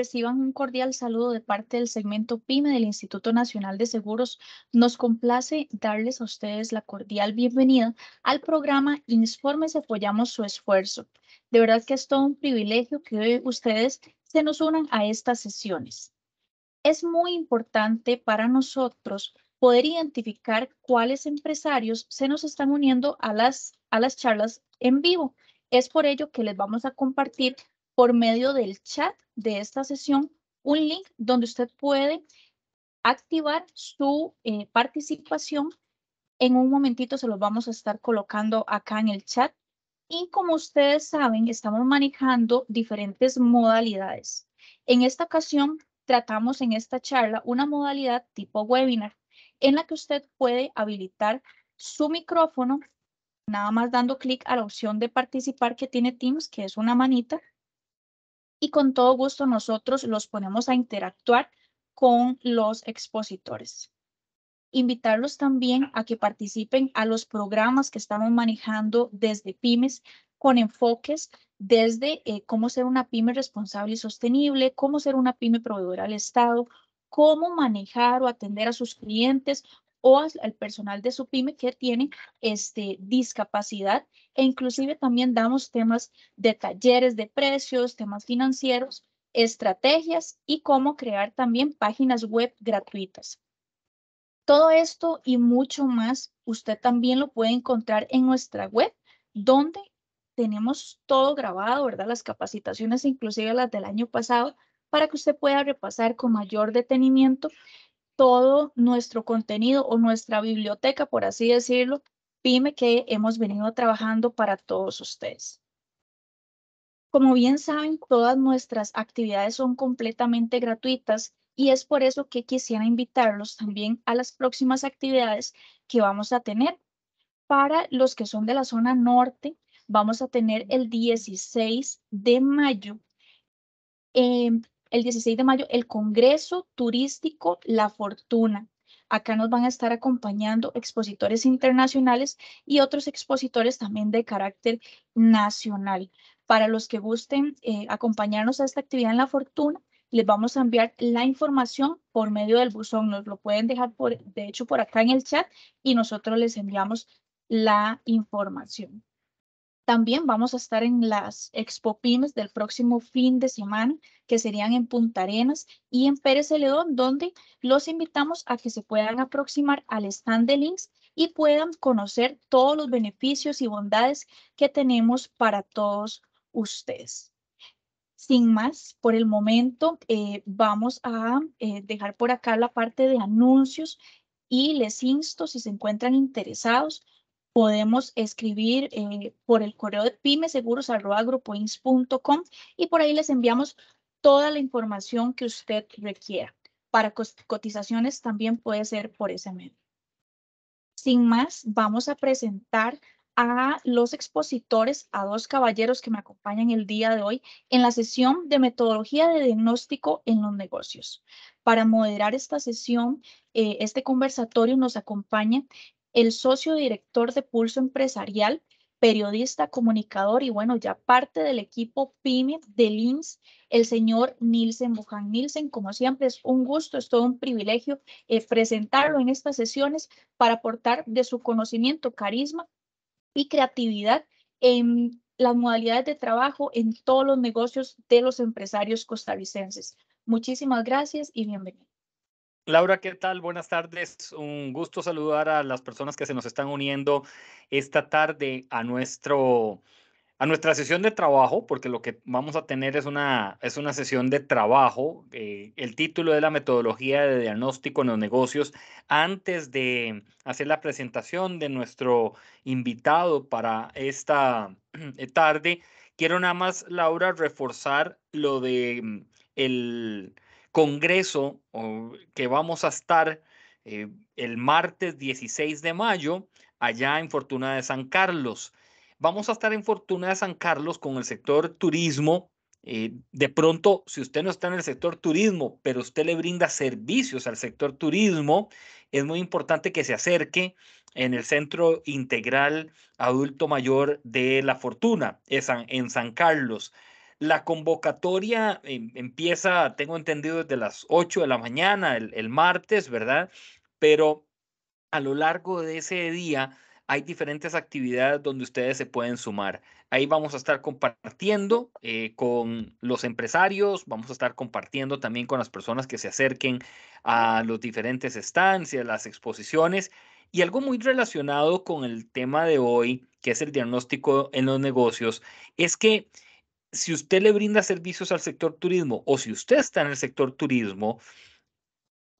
Reciban un cordial saludo de parte del segmento PYME del Instituto Nacional de Seguros. Nos complace darles a ustedes la cordial bienvenida al programa Informes Apoyamos su Esfuerzo. De verdad que es todo un privilegio que hoy ustedes se nos unan a estas sesiones. Es muy importante para nosotros poder identificar cuáles empresarios se nos están uniendo a las, a las charlas en vivo. Es por ello que les vamos a compartir por medio del chat de esta sesión un link donde usted puede activar su eh, participación. En un momentito se los vamos a estar colocando acá en el chat. Y como ustedes saben, estamos manejando diferentes modalidades. En esta ocasión tratamos en esta charla una modalidad tipo webinar en la que usted puede habilitar su micrófono, nada más dando clic a la opción de participar que tiene Teams, que es una manita, y con todo gusto nosotros los ponemos a interactuar con los expositores. Invitarlos también a que participen a los programas que estamos manejando desde pymes con enfoques desde eh, cómo ser una pyme responsable y sostenible, cómo ser una pyme proveedora al Estado, cómo manejar o atender a sus clientes, o al personal de su pyme que tiene este, discapacidad e inclusive también damos temas de talleres de precios, temas financieros, estrategias y cómo crear también páginas web gratuitas. Todo esto y mucho más usted también lo puede encontrar en nuestra web donde tenemos todo grabado, ¿verdad? Las capacitaciones, inclusive las del año pasado, para que usted pueda repasar con mayor detenimiento todo nuestro contenido o nuestra biblioteca, por así decirlo, pime que hemos venido trabajando para todos ustedes. Como bien saben, todas nuestras actividades son completamente gratuitas y es por eso que quisiera invitarlos también a las próximas actividades que vamos a tener. Para los que son de la zona norte, vamos a tener el 16 de mayo em, el 16 de mayo el Congreso Turístico La Fortuna. Acá nos van a estar acompañando expositores internacionales y otros expositores también de carácter nacional. Para los que gusten eh, acompañarnos a esta actividad en La Fortuna, les vamos a enviar la información por medio del buzón. Nos lo pueden dejar, por, de hecho, por acá en el chat y nosotros les enviamos la información. También vamos a estar en las Expo Pymes del próximo fin de semana, que serían en Punta Arenas y en Pérez Celedón, donde los invitamos a que se puedan aproximar al stand de links y puedan conocer todos los beneficios y bondades que tenemos para todos ustedes. Sin más, por el momento eh, vamos a eh, dejar por acá la parte de anuncios y les insto, si se encuentran interesados, podemos escribir eh, por el correo de pymeseguros.com y por ahí les enviamos toda la información que usted requiera. Para cotizaciones también puede ser por ese medio. Sin más, vamos a presentar a los expositores, a dos caballeros que me acompañan el día de hoy en la sesión de metodología de diagnóstico en los negocios. Para moderar esta sesión, eh, este conversatorio nos acompaña el socio director de Pulso Empresarial, periodista, comunicador y bueno, ya parte del equipo PYME del IMSS, el señor Nielsen Buján. Nielsen, como siempre, es un gusto, es todo un privilegio eh, presentarlo en estas sesiones para aportar de su conocimiento, carisma y creatividad en las modalidades de trabajo en todos los negocios de los empresarios costarricenses. Muchísimas gracias y bienvenido. Laura, ¿qué tal? Buenas tardes. Un gusto saludar a las personas que se nos están uniendo esta tarde a nuestro a nuestra sesión de trabajo, porque lo que vamos a tener es una, es una sesión de trabajo. Eh, el título de la metodología de diagnóstico en los negocios. Antes de hacer la presentación de nuestro invitado para esta tarde, quiero nada más, Laura, reforzar lo de mm, el congreso que vamos a estar eh, el martes 16 de mayo allá en Fortuna de San Carlos. Vamos a estar en Fortuna de San Carlos con el sector turismo. Eh, de pronto, si usted no está en el sector turismo, pero usted le brinda servicios al sector turismo, es muy importante que se acerque en el Centro Integral Adulto Mayor de la Fortuna, en San Carlos. La convocatoria em, empieza, tengo entendido, desde las 8 de la mañana, el, martes, ¿verdad? Pero a lo largo de ese día hay diferentes actividades donde ustedes se pueden sumar. Ahí vamos a estar compartiendo eh, con los empresarios, vamos a estar compartiendo también con las personas que se acerquen a los diferentes estancias, las exposiciones y algo muy relacionado con el tema de hoy, que es el diagnóstico en los negocios, es que si usted le brinda servicios al sector turismo o si usted está en el sector turismo,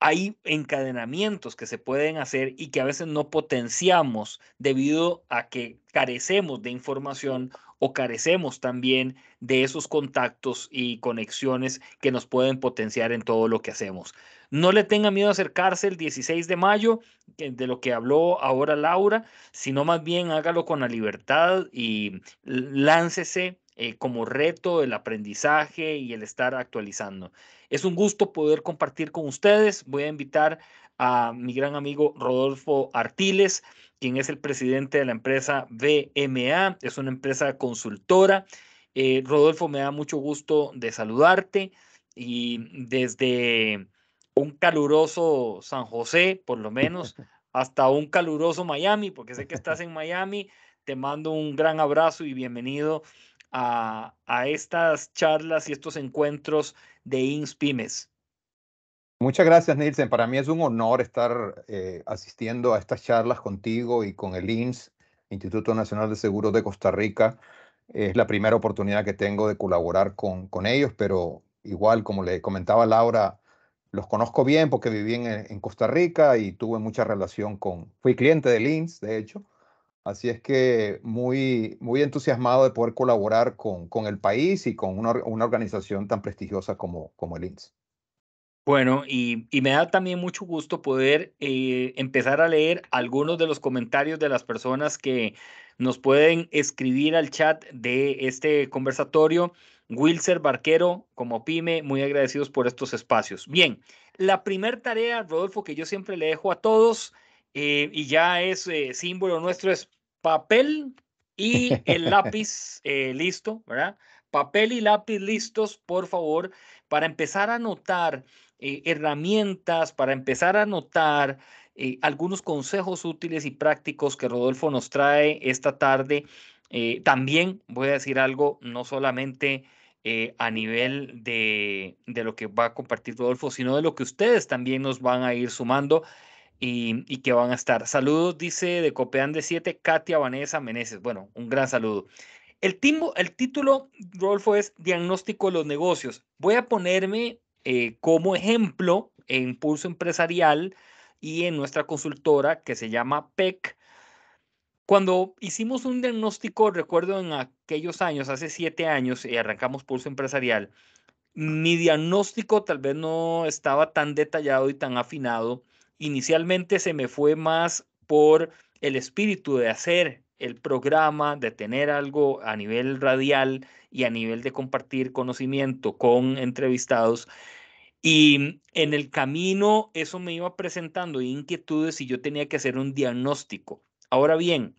hay encadenamientos que se pueden hacer y que a veces no potenciamos debido a que carecemos de información o carecemos también de esos contactos y conexiones que nos pueden potenciar en todo lo que hacemos. No le tenga miedo acercarse el 16 de mayo, de lo que habló ahora Laura, sino más bien hágalo con la libertad y láncese eh, como reto el aprendizaje y el estar actualizando. Es un gusto poder compartir con ustedes. Voy a invitar a mi gran amigo Rodolfo Artiles, quien es el presidente de la empresa BMA, es una empresa consultora. Eh, Rodolfo, me da mucho gusto de saludarte y desde un caluroso San José, por lo menos, hasta un caluroso Miami, porque sé que estás en Miami, te mando un gran abrazo y bienvenido a, estas charlas y estos encuentros de Pymes. Muchas gracias, Nielsen. Para mí es un honor estar eh, asistiendo a estas charlas contigo y con el INS, Instituto Nacional de Seguros de Costa Rica. Es la primera oportunidad que tengo de colaborar con, ellos, pero igual, como le comentaba Laura, los conozco bien porque viví en, Costa Rica y tuve mucha relación con, fui cliente del INS, de hecho, Así es que muy, muy entusiasmado de poder colaborar con, con el país y con una, una, organización tan prestigiosa como, como el INSS. Bueno, y, me da también mucho gusto poder eh, empezar a leer algunos de los comentarios de las personas que nos pueden escribir al chat de este conversatorio. Wilser Barquero, como pyme, muy agradecidos por estos espacios. Bien, la primera tarea, Rodolfo, que yo siempre le dejo a todos eh, y ya es eh, símbolo nuestro, es papel y el lápiz eh, listo, ¿verdad? Papel y lápiz listos, por favor, para empezar a anotar eh, herramientas, para empezar a anotar eh, algunos consejos útiles y prácticos que Rodolfo nos trae esta tarde. también voy a decir algo, no solamente... a nivel de, de, lo que va a compartir Rodolfo, sino de lo que ustedes también nos van a ir sumando y, que van a estar. Saludos, dice de Copeán de 7, Katia Vanessa Meneses. Bueno, un gran saludo. El, el título, Rolfo, es Diagnóstico de los Negocios. Voy a ponerme eh, como ejemplo en Pulso Empresarial y en nuestra consultora que se llama PEC. Cuando hicimos un diagnóstico, recuerdo en aquellos años, hace siete años, y arrancamos Pulso Empresarial, mi diagnóstico tal vez no estaba tan detallado y tan afinado inicialmente se me fue más por el espíritu de hacer el programa, de tener algo a nivel radial y a nivel de compartir conocimiento con entrevistados. Y en el camino eso me iba presentando inquietudes y yo tenía que hacer un diagnóstico. Ahora bien,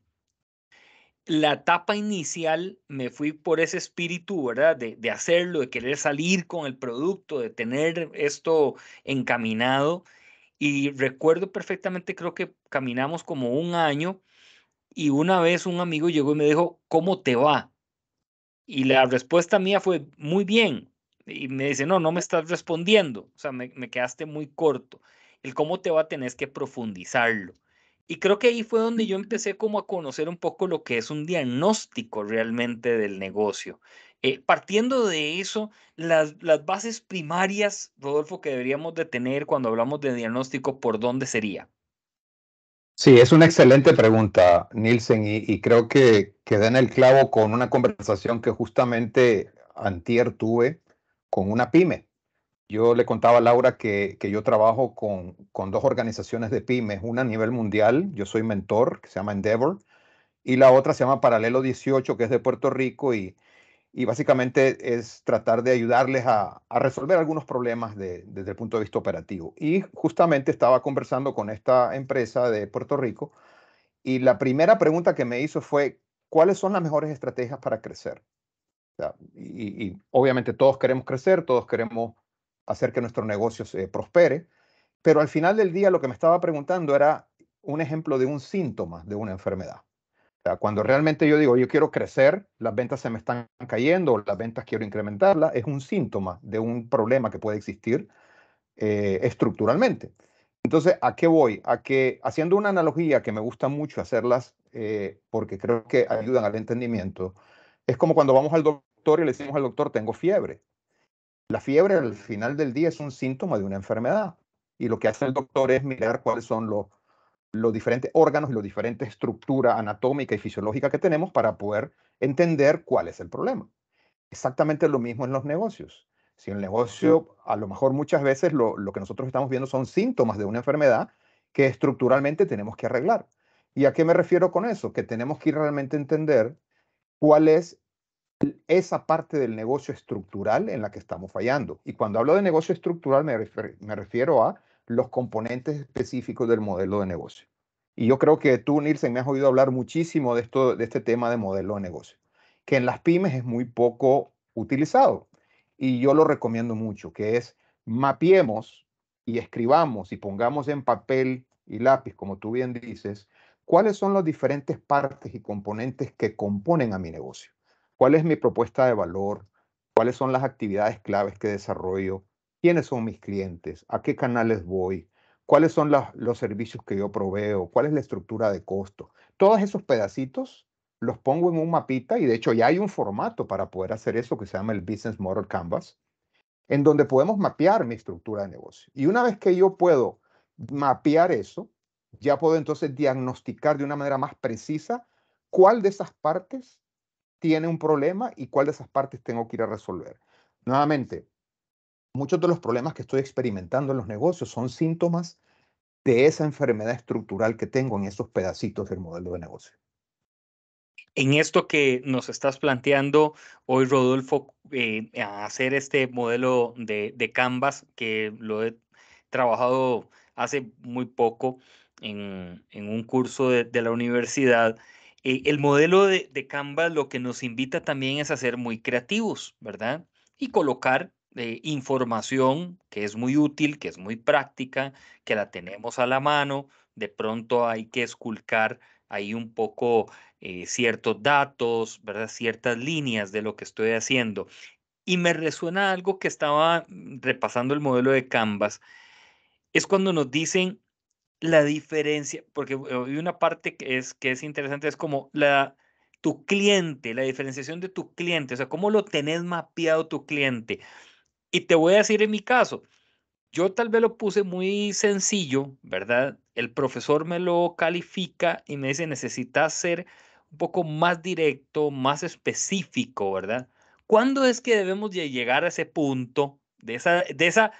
la etapa inicial me fui por ese espíritu, ¿verdad? De, de hacerlo, de querer salir con el producto, de tener esto encaminado y recuerdo perfectamente, creo que caminamos como un año y una vez un amigo llegó y me dijo, ¿cómo te va? Y la respuesta mía fue, muy bien. Y me dice, no, no me estás respondiendo. O sea, me, quedaste muy corto. El cómo te va tenés que profundizarlo. Y creo que ahí fue donde yo empecé como a conocer un poco lo que es un diagnóstico realmente del negocio eh, partiendo de eso, las, bases primarias, Rodolfo, que deberíamos de tener cuando hablamos de diagnóstico, ¿por dónde sería? Sí, es una excelente pregunta, Nielsen, y, creo que, quedé en el clavo con una conversación que justamente antier tuve con una pyme. Yo le contaba a Laura que, yo trabajo con, con, dos organizaciones de pymes, una a nivel mundial, yo soy mentor, que se llama Endeavor, y la otra se llama Paralelo 18, que es de Puerto Rico, y, y básicamente es tratar de ayudarles a, resolver algunos problemas desde el punto de vista operativo. Y justamente estaba conversando con esta empresa de Puerto Rico y la primera pregunta que me hizo fue, ¿cuáles son las mejores estrategias para crecer? y, y, obviamente todos queremos crecer, todos queremos hacer que nuestro negocio se prospere, pero al final del día lo que me estaba preguntando era un ejemplo de un síntoma de una enfermedad. Cuando realmente yo digo, yo quiero crecer, las ventas se me están cayendo, las ventas quiero incrementarlas, es un síntoma de un problema que puede existir eh, estructuralmente. Entonces, ¿a qué voy? A que, haciendo una analogía que me gusta mucho hacerlas, eh, porque creo que ayudan al entendimiento, es como cuando vamos al doctor y le decimos al doctor, tengo fiebre. La fiebre al final del día es un síntoma de una enfermedad. Y lo que hace el doctor es mirar cuáles son los los diferentes órganos y la diferentes estructura anatómica y fisiológica que tenemos para poder entender cuál es el problema. Exactamente lo mismo en los negocios. Si el negocio, a lo mejor muchas veces lo, lo que nosotros estamos viendo son síntomas de una enfermedad que estructuralmente tenemos que arreglar. ¿Y a qué me refiero con eso? Que tenemos que realmente entender cuál es esa parte del negocio estructural en la que estamos fallando. Y cuando hablo de negocio estructural me refiero a los componentes específicos del modelo de negocio. Y yo creo que tú, Nielsen, me has oído hablar muchísimo de, esto, de este tema de modelo de negocio, que en las pymes es muy poco utilizado. Y yo lo recomiendo mucho, que es mapiemos y escribamos y pongamos en papel y lápiz, como tú bien dices, cuáles son las diferentes partes y componentes que componen a mi negocio. ¿Cuál es mi propuesta de valor? ¿Cuáles son las actividades claves que desarrollo? quiénes son mis clientes, a qué canales voy, cuáles son los servicios que yo proveo, cuál es la estructura de costo. Todos esos pedacitos los pongo en un mapita y de hecho ya hay un formato para poder hacer eso que se llama el Business Model Canvas, en donde podemos mapear mi estructura de negocio. Y una vez que yo puedo mapear eso, ya puedo entonces diagnosticar de una manera más precisa cuál de esas partes tiene un problema y cuál de esas partes tengo que ir a resolver. Nuevamente, muchos de los problemas que estoy experimentando en los negocios son síntomas de esa enfermedad estructural que tengo en esos pedacitos del modelo de negocio. En esto que nos estás planteando hoy, Rodolfo, eh, hacer este modelo de, Canvas, que lo he trabajado hace muy poco en, un curso de, la universidad, eh, el modelo de, de Canvas lo que nos invita también es a ser muy creativos, ¿verdad? Y colocar información que es muy útil, que es muy práctica, que la tenemos a la mano, de pronto hay que esculcar ahí un poco eh, ciertos datos, ¿verdad? ciertas líneas de lo que estoy haciendo. Y me resuena algo que estaba mm, repasando el modelo de Canvas, es cuando nos dicen la diferencia, porque hay una parte que es, que es interesante, es como la, tu cliente, la diferenciación de tu cliente, o sea, cómo lo tenés mapeado tu cliente. Y te voy a decir en mi caso, yo tal vez lo puse muy sencillo, ¿verdad? El profesor me lo califica y me dice, necesitas ser un poco más directo, más específico, ¿verdad? ¿Cuándo es que debemos llegar a ese punto de esa, de esa,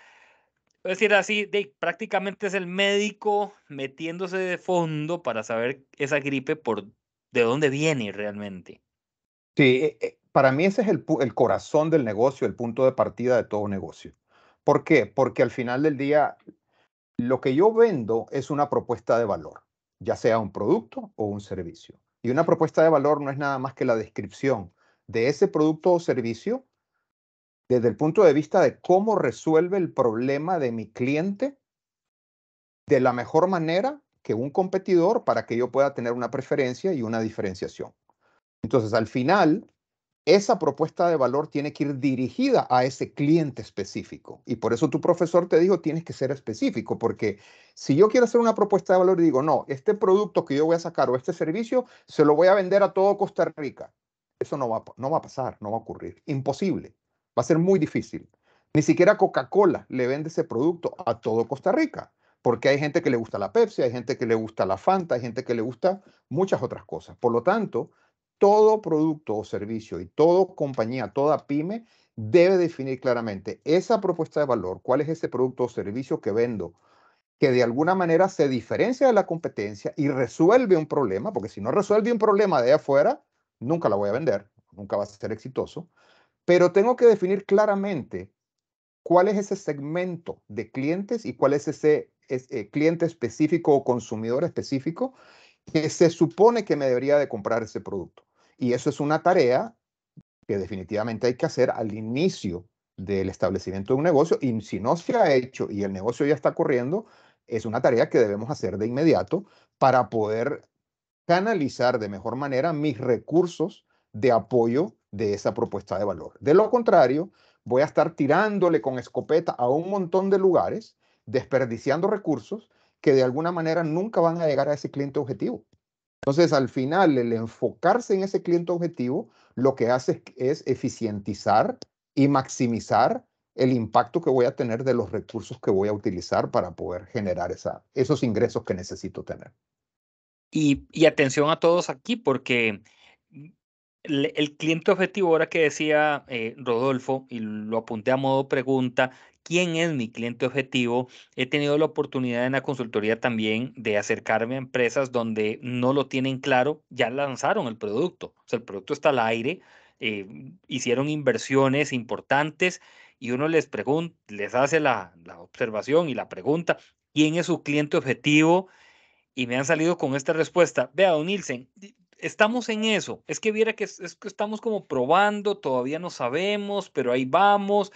voy decir así, prácticamente es el médico metiéndose de fondo para saber esa gripe por de dónde viene realmente? Sí, e, e, para mí ese es el, corazón del negocio, el punto de partida de todo negocio. ¿Por qué? Porque al final del día, lo que yo vendo es una propuesta de valor, ya sea un producto o un servicio. Y una propuesta de valor no es nada más que la descripción de ese producto o servicio desde el punto de vista de cómo resuelve el problema de mi cliente de la mejor manera que un competidor para que yo pueda tener una preferencia y una diferenciación. Entonces, al final, esa propuesta de valor tiene que ir dirigida a ese cliente específico. Y por eso tu profesor te dijo, tienes que ser específico, porque si yo quiero hacer una propuesta de valor y digo, no, este producto que yo voy a sacar o este servicio, se lo voy a vender a todo Costa Rica. Eso no va, no va a pasar, no va a ocurrir. Imposible. Va a ser muy difícil. Ni siquiera Coca-Cola le vende ese producto a todo Costa Rica, porque hay gente que le gusta la Pepsi, hay gente que le gusta la Fanta, hay gente que le gusta muchas otras cosas. Por lo tanto, todo producto o servicio y toda compañía, toda pyme, debe definir claramente esa propuesta de valor, cuál es ese producto o servicio que vendo, que de alguna manera se diferencia de la competencia y resuelve un problema, porque si no resuelve un problema de afuera, nunca la voy a vender, nunca va a ser exitoso, pero tengo que definir claramente cuál es ese segmento de clientes y cuál es ese, ese eh, cliente específico o consumidor específico que se supone que me debería de comprar ese producto. Y eso es una tarea que definitivamente hay que hacer al inicio del establecimiento de un negocio y si no se ha hecho y el negocio ya está corriendo, es una tarea que debemos hacer de inmediato para poder canalizar de mejor manera mis recursos de apoyo de esa propuesta de valor. De lo contrario, voy a estar tirándole con escopeta a un montón de lugares, desperdiciando recursos que de alguna manera nunca van a llegar a ese cliente objetivo. Entonces, al final, el enfocarse en ese cliente objetivo lo que hace es eficientizar y maximizar el impacto que voy a tener de los recursos que voy a utilizar para poder generar esos ingresos que necesito tener. Y, atención a todos aquí, porque el, cliente objetivo, ahora que decía eh, Rodolfo, y lo apunté a modo pregunta, quién es mi cliente objetivo. He tenido la oportunidad en la consultoría también de acercarme a empresas donde no lo tienen claro, ya lanzaron el producto, o sea, el producto está al aire, eh, hicieron inversiones importantes y uno les pregunta, les hace la, observación y la pregunta, ¿quién es su cliente objetivo? Y me han salido con esta respuesta, vea, don Nielsen, estamos en eso, es que viera que, es que estamos como probando, todavía no sabemos, pero ahí vamos.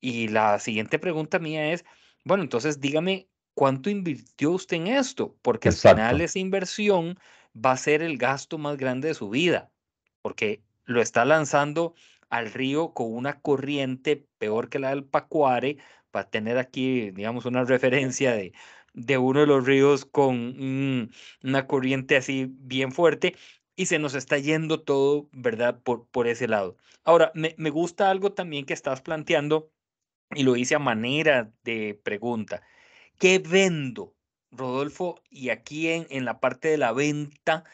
Y la siguiente pregunta mía es, bueno, entonces dígame, ¿cuánto invirtió usted en esto? Porque al final esa inversión va a ser el gasto más grande de su vida, porque lo está lanzando al río con una corriente peor que la del Pacuare, para tener aquí, digamos, una referencia de, de uno de los ríos con una corriente así bien fuerte, y se nos está yendo todo, ¿verdad? Por, por ese lado. Ahora, me gusta algo también que estás planteando y lo hice a manera de pregunta. ¿Qué vendo, Rodolfo? Y aquí en, en la parte de la venta,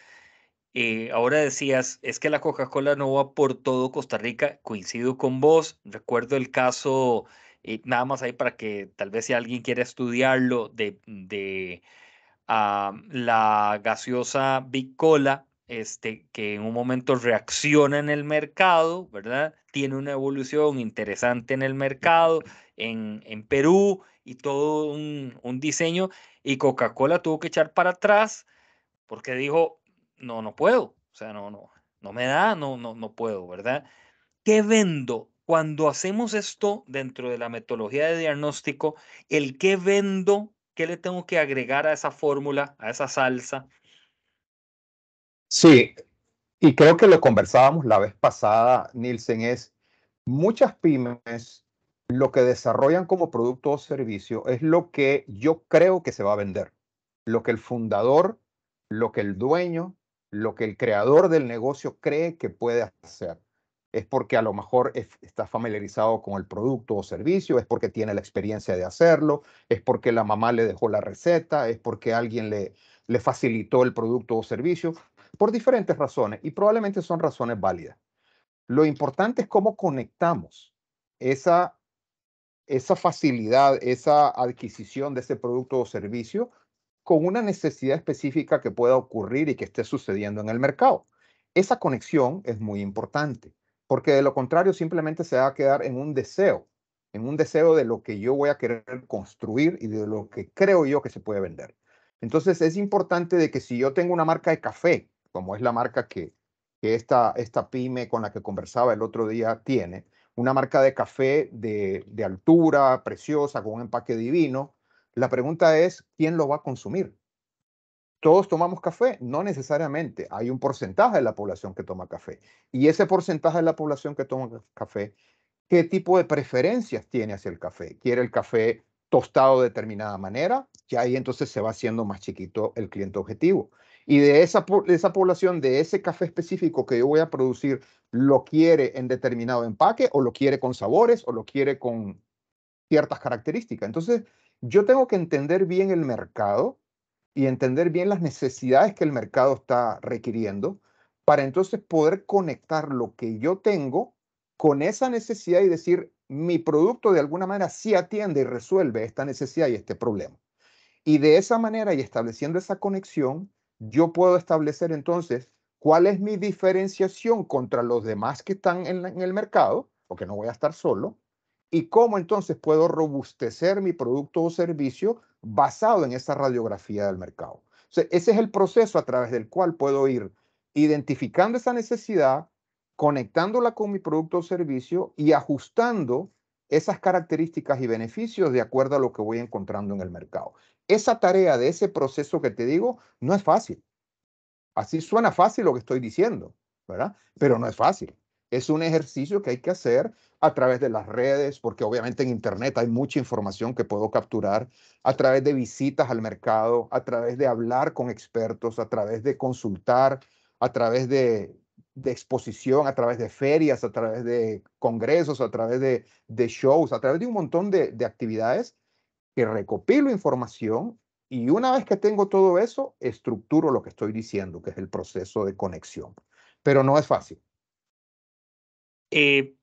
eh, ahora decías, es que la Coca-Cola no va por todo Costa Rica, coincido con vos, recuerdo el caso, eh, nada más ahí para que tal vez si alguien quiera estudiarlo, de, la gaseosa Bicola. Este, que en un momento reacciona en el mercado, ¿verdad? Tiene una evolución interesante en el mercado, en, Perú y todo un, diseño. Y Coca-Cola tuvo que echar para atrás porque dijo, no, no puedo, o sea, no, no, no me da, no, no, no puedo, ¿verdad? ¿Qué vendo? Cuando hacemos esto dentro de la metodología de diagnóstico, el qué vendo, qué le tengo que agregar a esa fórmula, a esa salsa, Sí, y creo que lo conversábamos la vez pasada, Nielsen, es muchas pymes lo que desarrollan como producto o servicio es lo que yo creo que se va a vender, lo que el fundador, lo que el dueño, lo que el creador del negocio cree que puede hacer. Es porque a lo mejor está familiarizado con el producto o servicio, es porque tiene la experiencia de hacerlo, es porque la mamá le dejó la receta, es porque alguien le, le facilitó el producto o servicio por diferentes razones y probablemente son razones válidas. Lo importante es cómo conectamos esa, esa facilidad, esa adquisición de ese producto o servicio con una necesidad específica que pueda ocurrir y que esté sucediendo en el mercado. Esa conexión es muy importante, porque de lo contrario simplemente se va a quedar en un deseo, en un deseo de lo que yo voy a querer construir y de lo que creo yo que se puede vender. Entonces es importante de que si yo tengo una marca de café como es la marca que, esta, pyme con la que conversaba el otro día tiene, una marca de café de, altura, preciosa, con un empaque divino, la pregunta es, ¿quién lo va a consumir? ¿Todos tomamos café? No necesariamente. Hay un porcentaje de la población que toma café. Y ese porcentaje de la población que toma café, ¿qué tipo de preferencias tiene hacia el café? ¿Quiere el café tostado de determinada manera? Ya ahí entonces se va haciendo más chiquito el cliente objetivo y de esa, esa población, de ese café específico que yo voy a producir, lo quiere en determinado empaque o lo quiere con sabores o lo quiere con ciertas características. Entonces, yo tengo que entender bien el mercado y entender bien las necesidades que el mercado está requiriendo para entonces poder conectar lo que yo tengo con esa necesidad y decir, mi producto de alguna manera sí atiende y resuelve esta necesidad y este problema. Y de esa manera y estableciendo esa conexión, yo puedo establecer entonces cuál es mi diferenciación contra los demás que están en, el mercado, porque no voy a estar solo, y cómo entonces puedo robustecer mi producto o servicio basado en esa radiografía del mercado. ese es el proceso a través del cual puedo ir identificando esa necesidad, conectándola con mi producto o servicio y ajustando esas características y beneficios de acuerdo a lo que voy encontrando en el mercado. Esa tarea de ese proceso que te digo no es fácil. Así suena fácil lo que estoy diciendo, ¿verdad? Pero no es fácil. Es un ejercicio que hay que hacer a través de las redes, porque obviamente en Internet hay mucha información que puedo capturar, a través de visitas al mercado, a través de hablar con expertos, a través de consultar, a través de, exposición, a través de ferias, a través de congresos, a través de, de shows, a través de un montón de actividades que recopilo información y una vez que tengo todo eso, estructuro lo que estoy diciendo, que es el proceso de conexión. Pero no es fácil. Eh,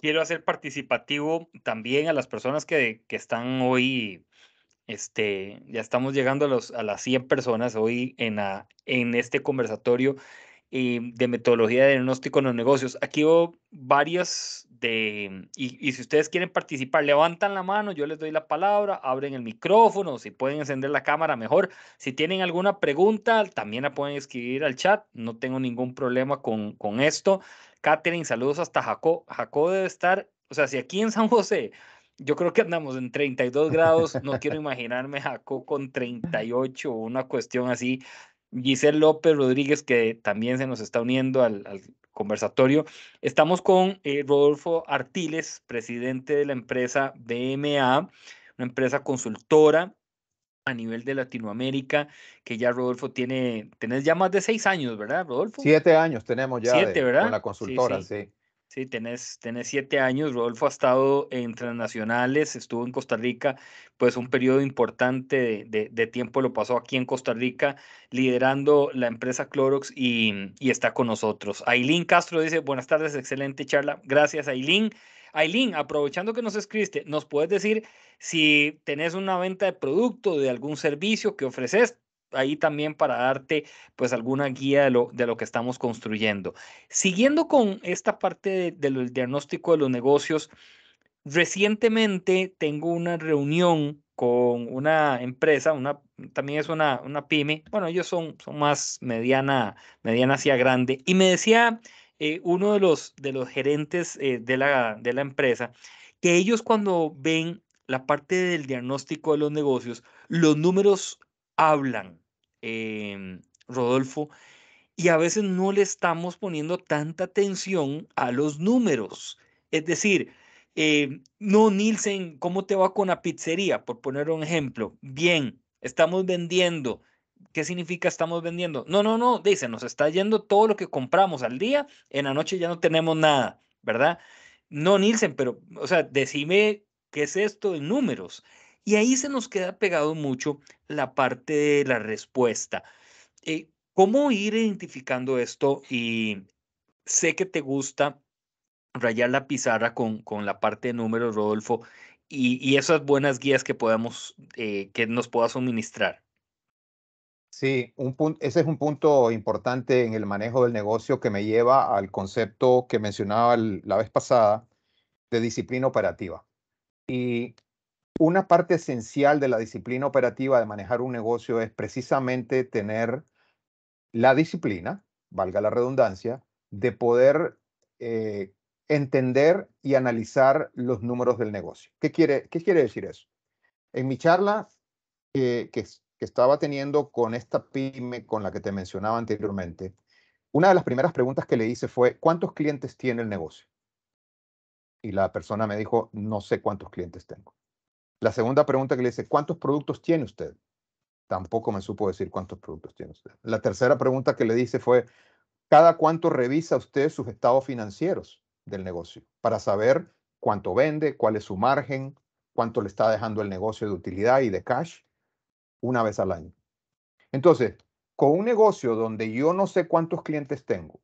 quiero hacer participativo también a las personas que, que están hoy, este, ya estamos llegando a, los, a las 100 personas hoy en, en este conversatorio de metodología de diagnóstico en los negocios. Aquí hubo varias de, y, si ustedes quieren participar, levantan la mano, yo les doy la palabra, abren el micrófono, si pueden encender la cámara, mejor. Si tienen alguna pregunta, también la pueden escribir al chat, no tengo ningún problema con, con esto. Catherine, saludos hasta Jacó. Jacó debe estar, o sea, si aquí en San José yo creo que andamos en 32 grados, no quiero imaginarme Jacó con 38 o una cuestión así. Giselle López Rodríguez, que también se nos está uniendo al, conversatorio. Estamos con eh, Rodolfo Artiles, presidente de la empresa BMA, una empresa consultora a nivel de Latinoamérica, que ya Rodolfo tiene, tenés ya más de seis años, ¿verdad, Rodolfo? Siete años tenemos ya ¿verdad? con la consultora, sí. Sí, tenés, tenés siete años. Rodolfo ha estado en transnacionales, estuvo en Costa Rica, pues un periodo importante de, tiempo lo pasó aquí en Costa Rica, liderando la empresa Clorox y, y está con nosotros. Ailín Castro dice: Buenas tardes, excelente charla. Gracias, Ailín. Ailín, aprovechando que nos escribiste, ¿nos puedes decir si tenés una venta de producto, de algún servicio que ofreces? ahí también para darte pues alguna guía de lo, que estamos construyendo. Siguiendo con esta parte del diagnóstico de los negocios, recientemente tengo una reunión con una empresa, una, también es una, una pyme, bueno, ellos son, son más mediana, mediana hacia grande, y me decía eh, uno de los, de los gerentes eh, de, la, de la empresa que ellos cuando ven la parte del diagnóstico de los negocios, los números hablan, em, Rodolfo, y a veces no le estamos poniendo tanta atención a los números. Es decir, em, no, Nielsen, ¿cómo te va con la pizzería? Por poner un ejemplo. Bien, estamos vendiendo. ¿Qué significa estamos vendiendo? No, no, no, dice, nos está yendo todo lo que compramos al día, en la noche ya no tenemos nada, ¿verdad? No, Nielsen, pero, o sea, decime qué es esto en números. Y ahí se nos queda pegado mucho la parte de la respuesta. Eh, ¿Cómo ir identificando esto? Y sé que te gusta rayar la pizarra con, con la parte de números, Rodolfo, y, esas buenas guías que podamos, eh, que nos puedas suministrar. Sí, un ese es un punto importante en el manejo del negocio que me lleva al concepto que mencionaba la vez pasada de disciplina operativa. Y una parte esencial de la disciplina operativa de manejar un negocio es precisamente tener la disciplina, valga la redundancia, de poder eh, entender y analizar los números del negocio. ¿Qué quiere, qué quiere decir eso? En mi charla que, que estaba teniendo con esta pyme con la que te mencionaba anteriormente, una de las primeras preguntas que le hice fue, ¿cuántos clientes tiene el negocio? Y la persona me dijo, no sé cuántos clientes tengo. La segunda pregunta que le dice, ¿cuántos productos tiene usted? Tampoco me supo decir cuántos productos tiene usted. La tercera pregunta que le dice fue, ¿cada cuánto revisa usted sus estados financieros del negocio para saber cuánto vende, cuál es su margen, cuánto le está dejando el negocio de utilidad y de cash una vez al año? Entonces, con un negocio donde yo no sé cuántos clientes tengo,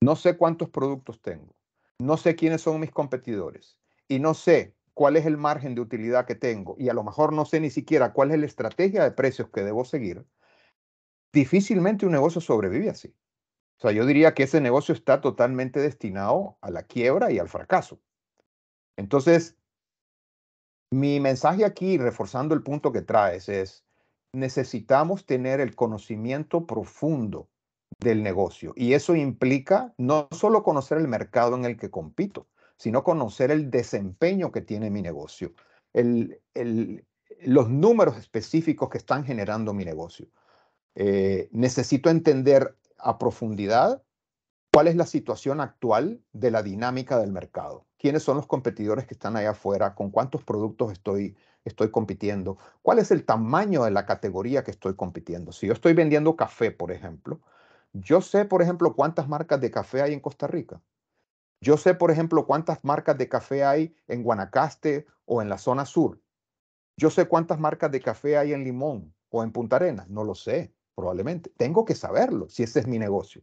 no sé cuántos productos tengo, no sé quiénes son mis competidores y no sé cuál es el margen de utilidad que tengo y a lo mejor no sé ni siquiera cuál es la estrategia de precios que debo seguir, difícilmente un negocio sobrevive así. O sea, yo diría que ese negocio está totalmente destinado a la quiebra y al fracaso. Entonces, mi mensaje aquí, reforzando el punto que traes, es necesitamos tener el conocimiento profundo del negocio y eso implica no solo conocer el mercado en el que compito, sino conocer el desempeño que tiene mi negocio, los números específicos que están generando mi negocio. Eh, necesito entender a profundidad cuál es la situación actual de la dinámica del mercado, quiénes son los competidores que están allá afuera, con cuántos productos estoy, estoy compitiendo, cuál es el tamaño de la categoría que estoy compitiendo. Si yo estoy vendiendo café, por ejemplo, yo sé, por ejemplo, cuántas marcas de café hay en Costa Rica. Yo sé, por ejemplo, cuántas marcas de café hay en Guanacaste o en la zona sur. Yo sé cuántas marcas de café hay en Limón o en Punta Arenas. No lo sé, probablemente. Tengo que saberlo si ese es mi negocio.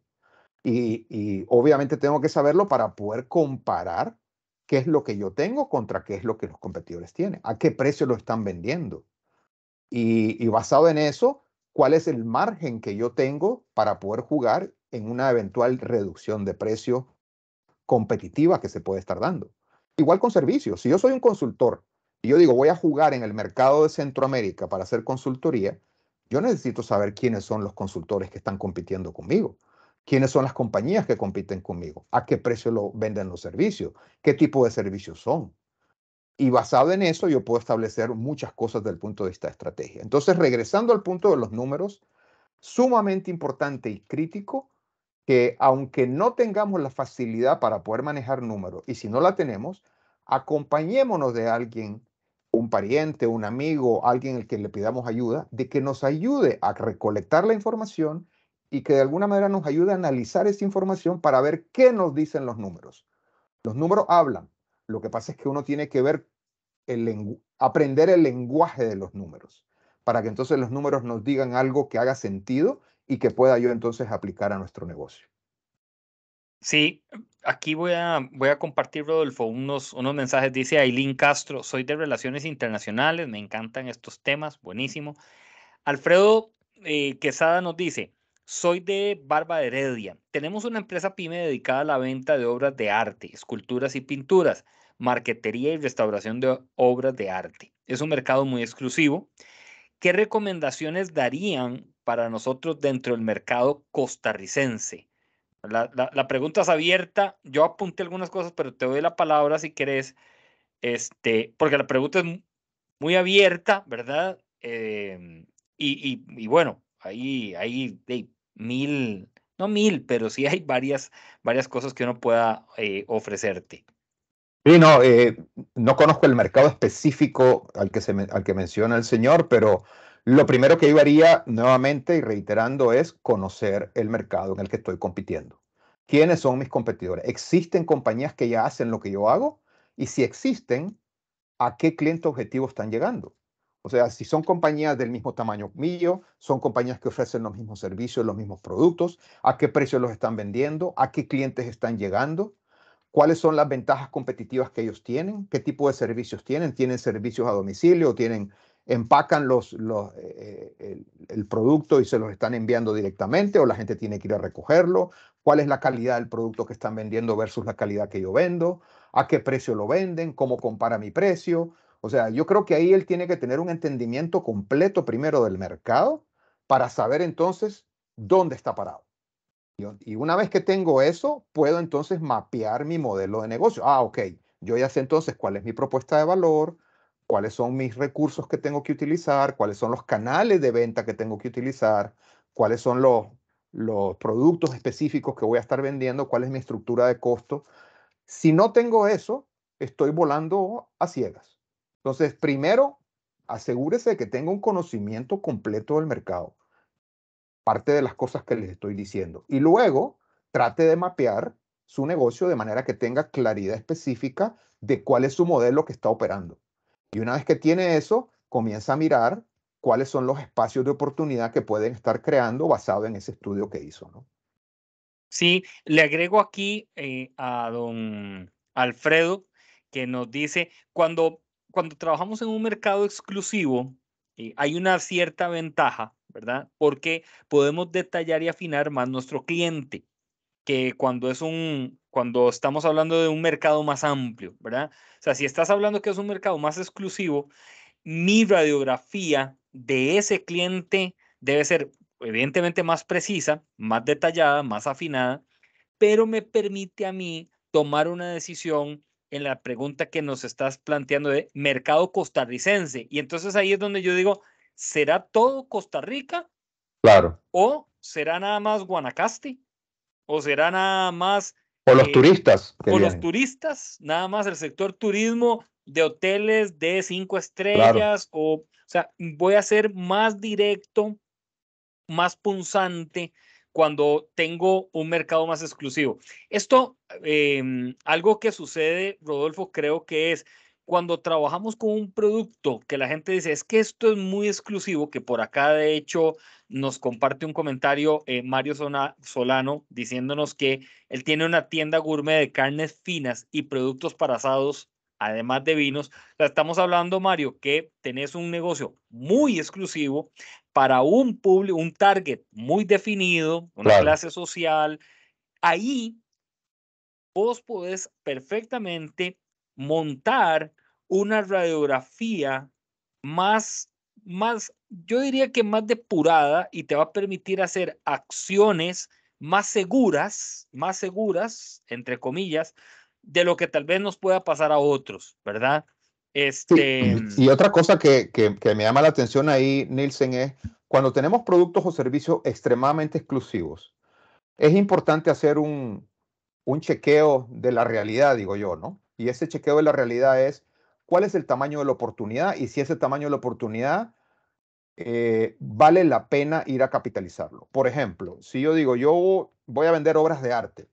Y, obviamente tengo que saberlo para poder comparar qué es lo que yo tengo contra qué es lo que los competidores tienen, a qué precio lo están vendiendo. Y, y basado en eso, cuál es el margen que yo tengo para poder jugar en una eventual reducción de precio competitiva que se puede estar dando. Igual con servicios. Si yo soy un consultor y yo digo voy a jugar en el mercado de Centroamérica para hacer consultoría, yo necesito saber quiénes son los consultores que están compitiendo conmigo, quiénes son las compañías que compiten conmigo, a qué precio lo venden los servicios, qué tipo de servicios son. Y basado en eso, yo puedo establecer muchas cosas desde el punto de vista de estrategia. Entonces, regresando al punto de los números, sumamente importante y crítico que aunque no tengamos la facilidad para poder manejar números, y si no la tenemos, acompañémonos de alguien, un pariente, un amigo, alguien al que le pidamos ayuda, de que nos ayude a recolectar la información y que de alguna manera nos ayude a analizar esa información para ver qué nos dicen los números. Los números hablan. Lo que pasa es que uno tiene que ver el aprender el lenguaje de los números para que entonces los números nos digan algo que haga sentido y que pueda yo entonces aplicar a nuestro negocio. Sí, aquí voy a, voy a compartir, Rodolfo, unos, unos mensajes. Dice Ailín Castro, soy de Relaciones Internacionales, me encantan estos temas, buenísimo. Alfredo eh, Quesada nos dice, soy de Barba Heredia. Tenemos una empresa pyme dedicada a la venta de obras de arte, esculturas y pinturas, marquetería y restauración de obras de arte. Es un mercado muy exclusivo. ¿Qué recomendaciones darían para nosotros dentro del mercado costarricense? La, pregunta es abierta. Yo apunté algunas cosas, pero te doy la palabra si querés, este, porque la pregunta es muy abierta, ¿verdad? Em, y, bueno, ahí hay, mil, no mil, pero sí hay varias, varias cosas que uno pueda eh, ofrecerte. Sí, no, eh, no conozco el mercado específico al que, se, al que menciona el señor, pero lo primero que yo haría nuevamente y reiterando es conocer el mercado en el que estoy compitiendo. ¿Quiénes son mis competidores? ¿Existen compañías que ya hacen lo que yo hago? Y si existen, ¿a qué cliente objetivo están llegando? O sea, si son compañías del mismo tamaño mío, son compañías que ofrecen los mismos servicios, los mismos productos, a qué precio los están vendiendo, a qué clientes están llegando, cuáles son las ventajas competitivas que ellos tienen, qué tipo de servicios tienen, tienen servicios a domicilio, o tienen empacan los, eh, eh, el, el, producto y se los están enviando directamente o la gente tiene que ir a recogerlo, cuál es la calidad del producto que están vendiendo versus la calidad que yo vendo, a qué precio lo venden, cómo compara mi precio. O sea, yo creo que ahí él tiene que tener un entendimiento completo primero del mercado para saber entonces dónde está parado. Y una vez que tengo eso, puedo entonces mapear mi modelo de negocio. Ah, ok, yo ya sé entonces cuál es mi propuesta de valor, cuáles son mis recursos que tengo que utilizar, cuáles son los canales de venta que tengo que utilizar, cuáles son los, productos específicos que voy a estar vendiendo, cuál es mi estructura de costo. Si no tengo eso, estoy volando a ciegas. Entonces, primero, asegúrese de que tenga un conocimiento completo del mercado, parte de las cosas que les estoy diciendo. Y luego, trate de mapear su negocio de manera que tenga claridad específica de cuál es su modelo que está operando. Y una vez que tiene eso, comienza a mirar cuáles son los espacios de oportunidad que pueden estar creando basado en ese estudio que hizo. ¿no? Sí, le agrego aquí eh, a don Alfredo que nos dice, cuando, cuando trabajamos en un mercado exclusivo, eh, hay una cierta ventaja, ¿verdad? Porque podemos detallar y afinar más nuestro cliente que cuando es un cuando estamos hablando de un mercado más amplio, ¿verdad? O sea, si estás hablando que es un mercado más exclusivo, mi radiografía de ese cliente debe ser evidentemente más precisa, más detallada, más afinada, pero me permite a mí tomar una decisión en la pregunta que nos estás planteando de mercado costarricense. Y entonces ahí es donde yo digo, ¿será todo Costa Rica? Claro. ¿O será nada más Guanacaste? ¿O será nada más o los eh, turistas. o los turistas, nada más el sector turismo de hoteles de cinco estrellas o, o sea, voy a ser más directo, más punzante cuando tengo un mercado más exclusivo. Esto, em, algo que sucede, Rodolfo, creo que es cuando trabajamos con un producto que la gente dice, es que esto es muy exclusivo, que por acá de hecho nos comparte un comentario eh, Mario Solano diciéndonos que él tiene una tienda gourmet de carnes finas y productos para asados, además de vinos. la estamos hablando, Mario, que tenés un negocio muy exclusivo para un público, un target muy definido, una clase social. Ahí vos podés perfectamente montar una radiografía más, más, yo diría que más depurada y te va a permitir hacer acciones más seguras, más seguras, entre comillas, de lo que tal vez nos pueda pasar a otros, ¿verdad? Este... Mm. Y otra cosa que, que, me llama la atención ahí, Nielsen, es cuando tenemos productos o servicios extremadamente exclusivos, es importante hacer un, un chequeo de la realidad, digo yo, ¿no? Y ese chequeo de la realidad es cuál es el tamaño de la oportunidad y si ese tamaño de la oportunidad eh, vale la pena ir a capitalizarlo. Por ejemplo, si yo digo, yo voy a vender obras de arte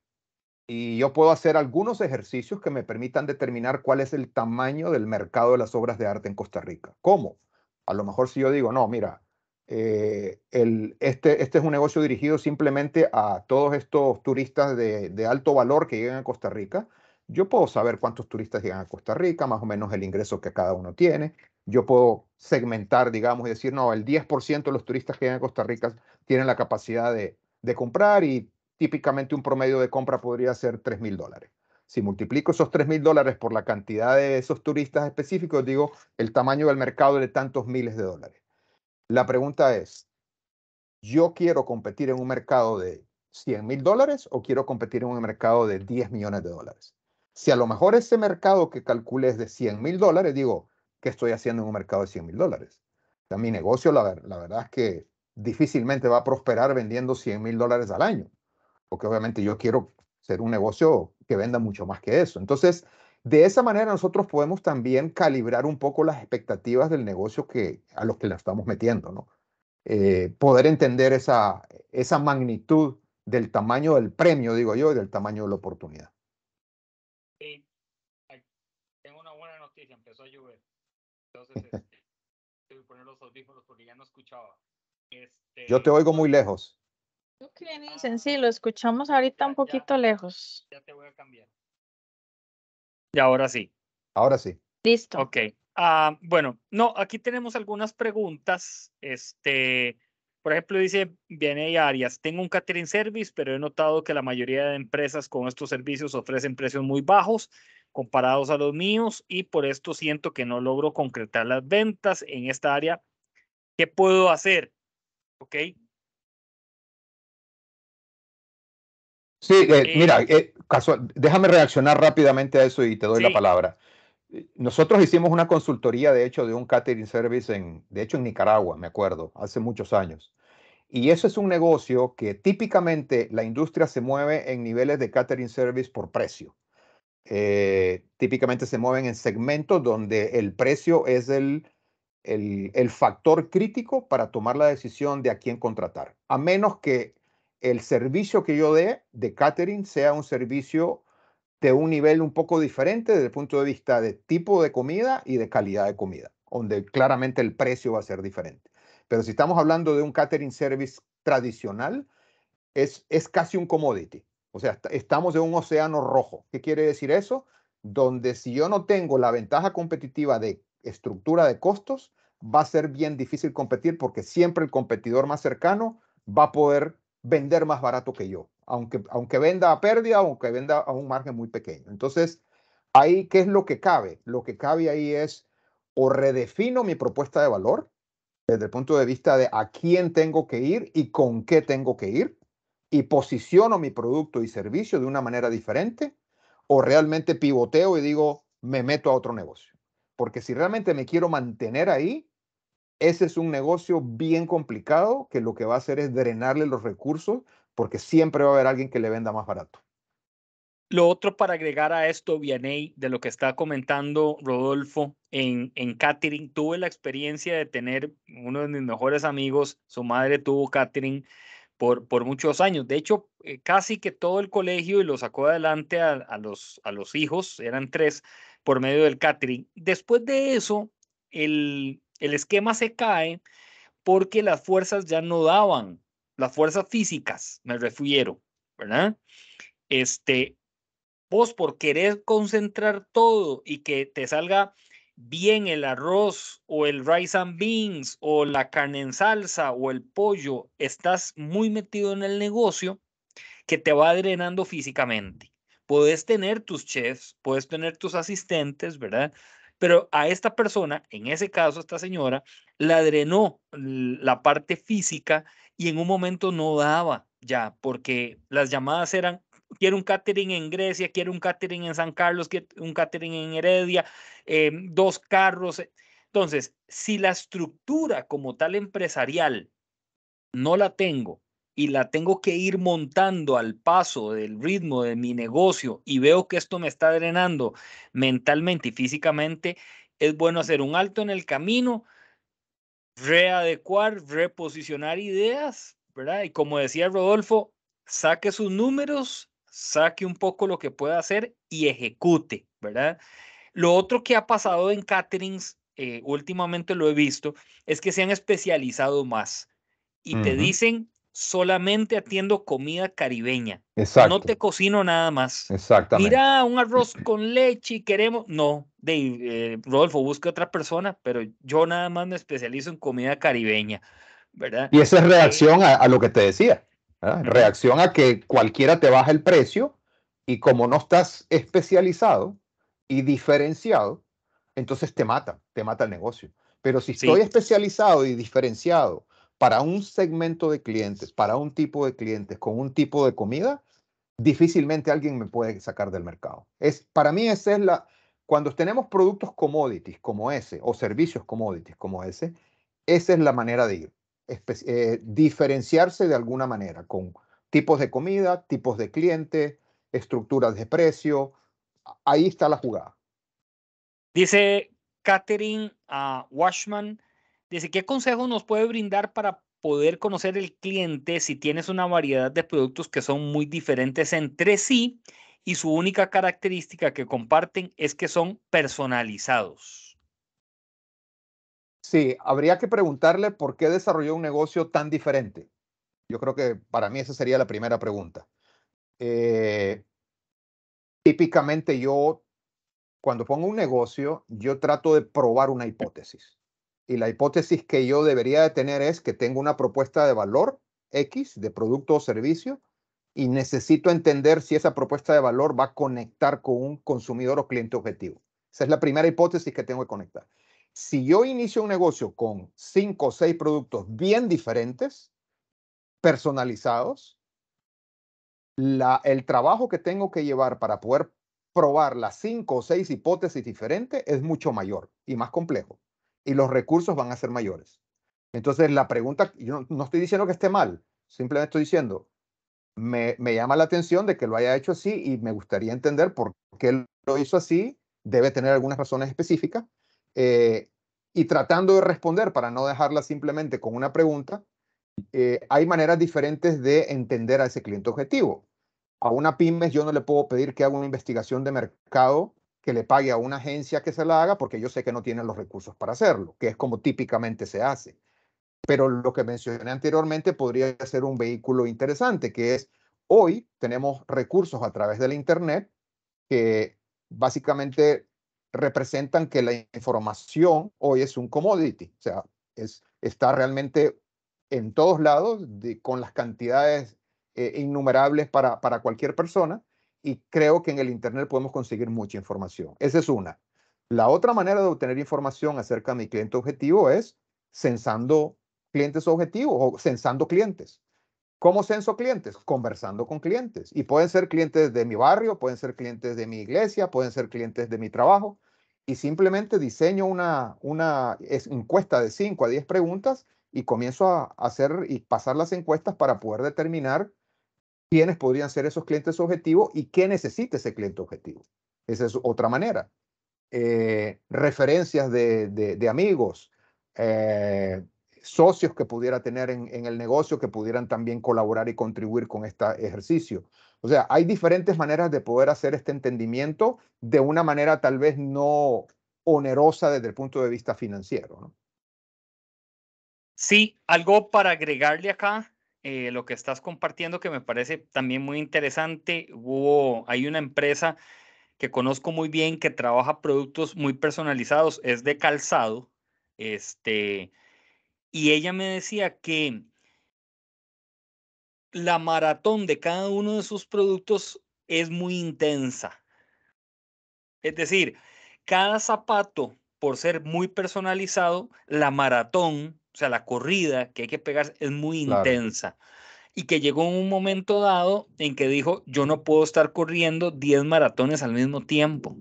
y yo puedo hacer algunos ejercicios que me permitan determinar cuál es el tamaño del mercado de las obras de arte en Costa Rica. ¿Cómo? A lo mejor si yo digo, no, mira, eh, este, este es un negocio dirigido simplemente a todos estos turistas de, de alto valor que llegan a Costa Rica yo puedo saber cuántos turistas llegan a Costa Rica, más o menos el ingreso que cada uno tiene. Yo puedo segmentar, digamos, y decir, no, el 10% de los turistas que llegan a Costa Rica tienen la capacidad de, de comprar y típicamente un promedio de compra podría ser 3 mil dólares. Si multiplico esos 3 mil dólares por la cantidad de esos turistas específicos, digo el tamaño del mercado de tantos miles de dólares. La pregunta es, ¿yo quiero competir en un mercado de 100 mil dólares o quiero competir en un mercado de 10 millones de dólares? Si a lo mejor ese mercado que calculé es de 100 mil dólares, digo, ¿qué estoy haciendo en un mercado de 100 mil dólares? mi negocio, la, la, verdad es que difícilmente va a prosperar vendiendo 100 mil dólares al año, porque obviamente yo quiero ser un negocio que venda mucho más que eso. Entonces, de esa manera nosotros podemos también calibrar un poco las expectativas del negocio que, a los que le estamos metiendo, ¿no? Eh, poder entender esa, esa magnitud del tamaño del premio, digo yo, y del tamaño de la oportunidad. Sí, tengo una buena noticia, empezó a llover. Entonces, este, voy a poner los audífonos porque ya no escuchaba. Este, Yo te oigo muy lejos. ¿Tú qué dicen, ah. sí, lo escuchamos ahorita un poquito lejos. Ya te voy a cambiar. Y ahora sí. Ahora sí. Listo. Ok. Ah, bueno, no, aquí tenemos algunas preguntas. Este, por ejemplo, dice viene Arias, tengo un catering service, pero he notado que la mayoría de empresas con estos servicios ofrecen precios muy bajos comparados a los míos y por esto siento que no logro concretar las ventas en esta área. ¿Qué puedo hacer? ¿Ok? Sí, eh, eh, mira, eh, déjame reaccionar rápidamente a eso y te doy la palabra. Nosotros hicimos una consultoría, de hecho, de un catering service, en, de hecho, en Nicaragua, me acuerdo, hace muchos años. Y eso es un negocio que típicamente la industria se mueve en niveles de catering service por precio. Eh, típicamente se mueven en segmentos donde el precio es el, el, el factor crítico para tomar la decisión de a quién contratar, a menos que el servicio que yo dé de catering sea un servicio de un nivel un poco diferente desde el punto de vista de tipo de comida y de calidad de comida, donde claramente el precio va a ser diferente. Pero si estamos hablando de un catering service tradicional, es, es casi un commodity. O sea, estamos en un océano rojo. ¿Qué quiere decir eso? Donde si yo no tengo la ventaja competitiva de estructura de costos, va a ser bien difícil competir porque siempre el competidor más cercano va a poder vender más barato que yo aunque, venda a pérdida, aunque venda a un margen muy pequeño. Entonces, ahí, ¿qué es lo que cabe? Lo que cabe ahí es o redefino mi propuesta de valor desde el punto de vista de a quién tengo que ir y con qué tengo que ir, y posiciono mi producto y servicio de una manera diferente, o realmente pivoteo y digo, me meto a otro negocio. Porque si realmente me quiero mantener ahí, ese es un negocio bien complicado que lo que va a hacer es drenarle los recursos porque siempre va a haber alguien que le venda más barato. Lo otro para agregar a esto, Vianey, de lo que está comentando Rodolfo en, en catering, tuve la experiencia de tener uno de mis mejores amigos, su madre tuvo catering por, por muchos años. De hecho, eh, casi que todo el colegio y lo sacó adelante a, los, a los hijos, eran tres, por medio del catering. Después de eso, el, el esquema se cae porque las fuerzas ya no daban las fuerzas físicas, me refiero, ¿verdad? Este, vos por querer concentrar todo y que te salga bien el arroz o el rice and beans o la carne en salsa o el pollo, estás muy metido en el negocio que te va drenando físicamente. Puedes tener tus chefs, puedes tener tus asistentes, ¿verdad? Pero a esta persona, en ese caso, esta señora, la drenó la parte física y en un momento no daba ya, porque las llamadas eran, quiero un catering en Grecia, quiero un catering en San Carlos, quiero un catering en Heredia, em, dos carros. E-, entonces, si la estructura como tal empresarial no la tengo y la tengo que ir montando al paso del ritmo de mi negocio y veo que esto me está drenando mentalmente y físicamente, es bueno hacer un alto en el camino, readecuar, reposicionar ideas, ¿verdad? Y como decía Rodolfo, saque sus números, saque un poco lo que pueda hacer y ejecute, ¿verdad? Lo otro que ha pasado en Caterings, eh, últimamente lo he visto, es que se han especializado más y te dicen solamente atiendo comida caribeña. Exacto. No te cocino nada más. Exactamente. Mira, un arroz con leche y queremos. No, de, eh, Rodolfo, busque otra persona, pero yo nada más me especializo en comida caribeña, ¿verdad? Y esa es eh, reacción a, lo que te decía. Reacción a que cualquiera te baja el precio y como no estás especializado y diferenciado, entonces te mata, te mata el negocio. Pero si estoy especializado y diferenciado para un segmento de clientes, para un tipo de clientes, con un tipo de comida, difícilmente alguien me puede sacar del mercado. Es, para mí esa es la... Cuando tenemos productos commodities como ese o servicios commodities como ese, esa es la manera de ir. Eh, diferenciarse de alguna manera con tipos de comida, tipos de clientes, estructuras de precio. Ahí está la jugada. Dice Catherine ah, Washman, Dice, ¿qué consejo nos puede brindar para poder conocer el cliente si tienes una variedad de productos que son muy diferentes entre sí y su única característica que comparten es que son personalizados? Sí, habría que preguntarle por qué desarrolló un negocio tan diferente. Yo creo que para mí esa sería la primera pregunta. Eh, típicamente yo, cuando pongo un negocio, yo trato de probar una hipótesis y la hipótesis que yo debería de tener es que tengo una propuesta de valor X, de producto o servicio, y necesito entender si esa propuesta de valor va a conectar con un consumidor o cliente objetivo. Esa es la primera hipótesis que tengo que conectar. Si yo inicio un negocio con cinco o seis productos bien diferentes, personalizados, el trabajo que tengo que llevar para poder probar las cinco o seis hipótesis diferentes es mucho mayor y más complejo y los recursos van a ser mayores. Entonces, la pregunta, yo no, estoy diciendo que esté mal, simplemente estoy diciendo, me, llama la atención de que lo haya hecho así y me gustaría entender por qué lo hizo así, debe tener algunas razones específicas, eh, y tratando de responder para no dejarla simplemente con una pregunta, eh, hay maneras diferentes de entender a ese cliente objetivo. A una pymes yo no le puedo pedir que haga una investigación de mercado que le pague a una agencia que se la haga porque yo sé que no tienen los recursos para hacerlo, que es como típicamente se hace. Pero lo que mencioné anteriormente podría ser un vehículo interesante, que es hoy tenemos recursos a través del Internet que básicamente representan que la información hoy es un commodity, o sea, está realmente en todos lados con las cantidades eh, innumerables para, para cualquier persona y creo que en el Internet podemos conseguir mucha información. Esa es una. La otra manera de obtener información acerca de mi cliente objetivo es censando clientes objetivos o censando clientes. ¿Cómo censo clientes? Conversando con clientes. Y pueden ser clientes de mi barrio, pueden ser clientes de mi iglesia, pueden ser clientes de mi trabajo. Y simplemente diseño una, una encuesta de 5 a 10 preguntas y comienzo a hacer y pasar las encuestas para poder determinar quiénes podrían ser esos clientes objetivos y qué necesita ese cliente objetivo. Esa es otra manera. Eh, referencias de, amigos, eh, socios que pudiera tener en, el negocio que pudieran también colaborar y contribuir con este ejercicio. O sea, hay diferentes maneras de poder hacer este entendimiento de una manera tal vez no onerosa desde el punto de vista financiero. Sí, algo para agregarle acá eh, lo que estás compartiendo, que me parece también muy interesante. Hubo, hay una empresa que conozco muy bien que trabaja productos muy personalizados, es de calzado, este, y ella me decía que la maratón de cada uno de sus productos es muy intensa. Es decir, cada zapato, por ser muy personalizado, la maratón o sea, la corrida que hay que pegar es muy intensa. Y que llegó un momento dado en que dijo, yo no puedo estar corriendo 10 maratones al mismo tiempo.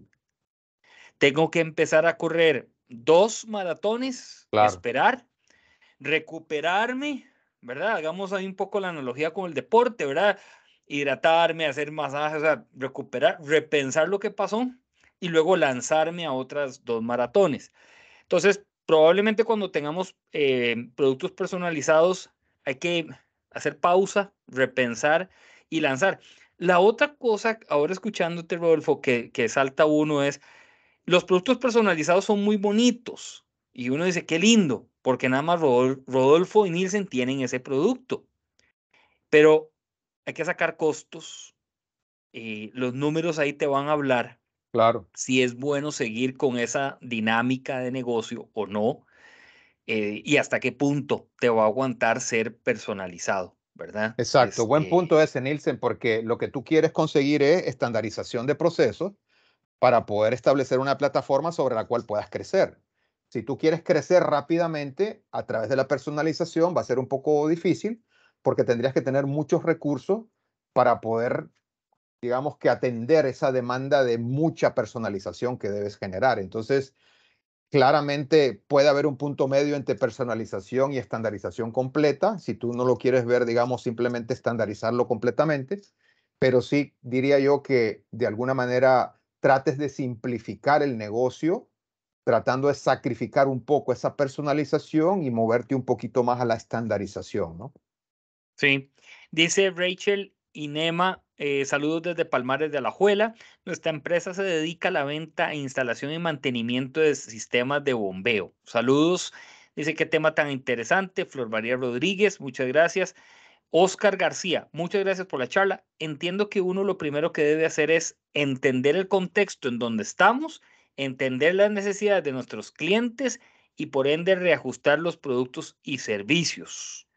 Tengo que empezar a correr dos maratones, esperar, recuperarme, ¿verdad? Hagamos ahí un poco la analogía con el deporte, ¿verdad? Hidratarme, hacer masajes, o recuperar, repensar lo que pasó y luego lanzarme a otras dos maratones. Entonces, probablemente cuando tengamos eh, productos personalizados hay que hacer pausa, repensar y lanzar. La otra cosa, ahora escuchándote, Rodolfo, que, salta uno es, los productos personalizados son muy bonitos y uno dice, qué lindo, porque nada más Rodolfo y Nielsen tienen ese producto. Pero hay que sacar costos, y eh, los números ahí te van a hablar Claro. Si es bueno seguir con esa dinámica de negocio o no. Eh, y hasta qué punto te va a aguantar ser personalizado, ¿verdad? Exacto, buen punto este ese, Nielsen, porque lo que tú quieres conseguir es estandarización de procesos para poder establecer una plataforma sobre la cual puedas crecer. Si tú quieres crecer rápidamente a través de la personalización, va a ser un poco difícil porque tendrías que tener muchos recursos para poder digamos que atender esa demanda de mucha personalización que debes generar. Entonces, claramente puede haber un punto medio entre personalización y estandarización completa, si tú no lo quieres ver, digamos, simplemente estandarizarlo completamente, pero sí diría yo que de alguna manera trates de simplificar el negocio tratando de sacrificar un poco esa personalización y moverte un poquito más a la estandarización, ¿no? Sí. Dice Rachel, INEMA, eh, saludos desde Palmares de Alajuela. Nuestra empresa se dedica a la venta, instalación y mantenimiento de sistemas de bombeo. Saludos. Dice qué tema tan interesante. Flor María Rodríguez, muchas gracias. Oscar García, muchas gracias por la charla. Entiendo que uno lo primero que debe hacer es entender el contexto en donde estamos, entender las necesidades de nuestros clientes y por ende reajustar los productos y servicios.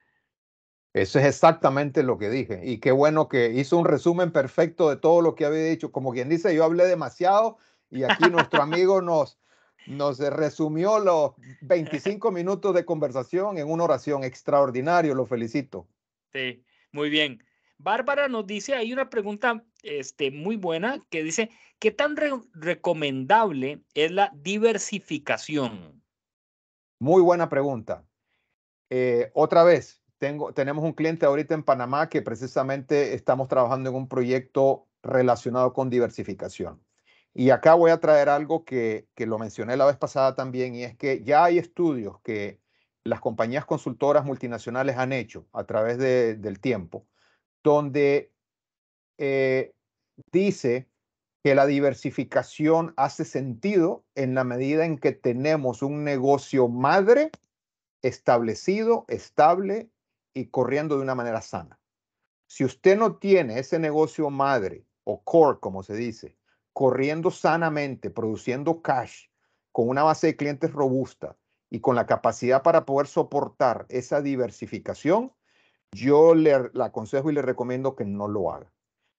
Eso es exactamente lo que dije. Y qué bueno que hizo un resumen perfecto de todo lo que había dicho. Como quien dice, yo hablé demasiado y aquí nuestro amigo nos, nos resumió los 25 minutos de conversación en una oración. Extraordinario, lo felicito. Sí, muy bien. Bárbara nos dice, hay una pregunta este, muy buena que dice, ¿qué tan recomendable es la diversificación? Muy buena pregunta. Eh, otra vez, tenemos un cliente ahorita en Panamá que precisamente estamos trabajando en un proyecto relacionado con diversificación. Y acá voy a traer algo que, que lo mencioné la vez pasada también, y es que ya hay estudios que las compañías consultoras multinacionales han hecho a través de, del tiempo, donde eh, dice que la diversificación hace sentido en la medida en que tenemos un negocio madre establecido, estable y corriendo de una manera sana. Si usted no tiene ese negocio madre o core, como se dice, corriendo sanamente, produciendo cash, con una base de clientes robusta y con la capacidad para poder soportar esa diversificación, yo le, aconsejo y le recomiendo que no lo haga.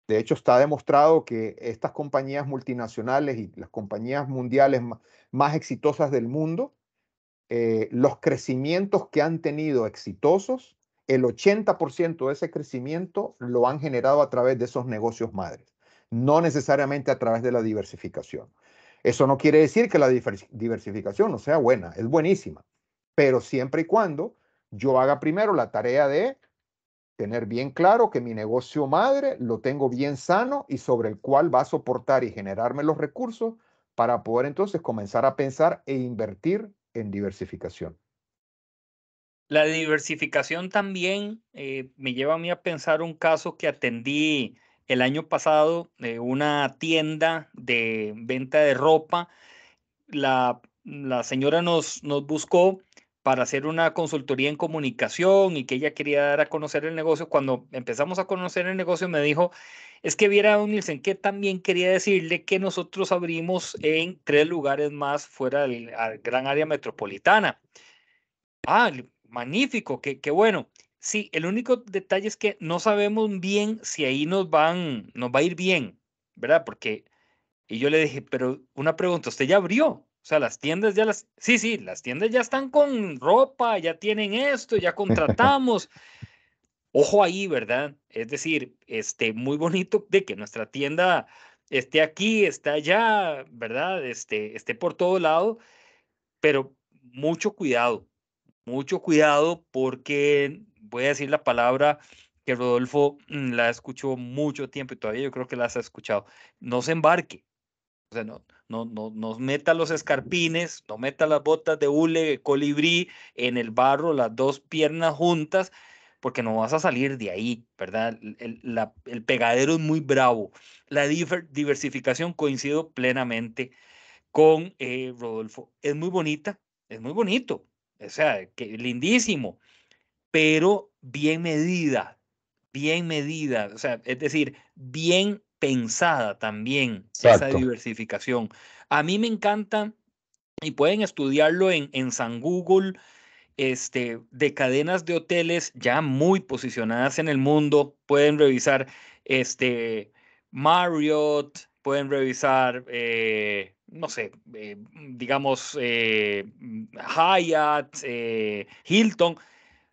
De hecho, está demostrado que estas compañías multinacionales y las compañías mundiales más exitosas del mundo, eh, los crecimientos que han tenido exitosos el 80% de ese crecimiento lo han generado a través de esos negocios madres, no necesariamente a través de la diversificación. Eso no quiere decir que la diversificación no sea buena, es buenísima, pero siempre y cuando yo haga primero la tarea de tener bien claro que mi negocio madre lo tengo bien sano y sobre el cual va a soportar y generarme los recursos para poder entonces comenzar a pensar e invertir en diversificación. La diversificación también eh, me lleva a mí a pensar un caso que atendí el año pasado de eh, una tienda de venta de ropa. La, señora nos, nos buscó para hacer una consultoría en comunicación y que ella quería dar a conocer el negocio. Cuando empezamos a conocer el negocio me dijo, es que viera, un Nielsen, que también quería decirle que nosotros abrimos en tres lugares más fuera del gran área metropolitana. Ah, magnífico, qué, bueno. Sí, el único detalle es que no sabemos bien si ahí nos van, nos va a ir bien, ¿verdad? Porque, y yo le dije, pero una pregunta, ¿usted ya abrió? O sea, las tiendas ya las, sí, sí, las tiendas ya están con ropa, ya tienen esto, ya contratamos. Ojo ahí, ¿verdad? Es decir, este, muy bonito de que nuestra tienda esté aquí, está allá, ¿verdad? Este, esté por todo lado, pero mucho cuidado, mucho cuidado porque voy a decir la palabra que Rodolfo mm, la escuchó mucho tiempo y todavía yo creo que la ha escuchado. No se embarque. O sea, no, no, no, meta los escarpines, no meta las botas de hule, colibrí en el barro, las dos piernas juntas, porque no vas a salir de ahí, ¿verdad? El, pegadero es muy bravo. La diversificación coincido plenamente con eh, Rodolfo. Es muy bonita, es muy bonito, o sea, que, lindísimo, pero bien medida, bien medida, o sea, es decir, bien pensada también esa diversificación. A mí me encanta, y pueden estudiarlo en, en San Google, este, de cadenas de hoteles ya muy posicionadas en el mundo. Pueden revisar este, Marriott, pueden revisar eh, no sé, eh, digamos, eh, Hyatt, eh, Hilton,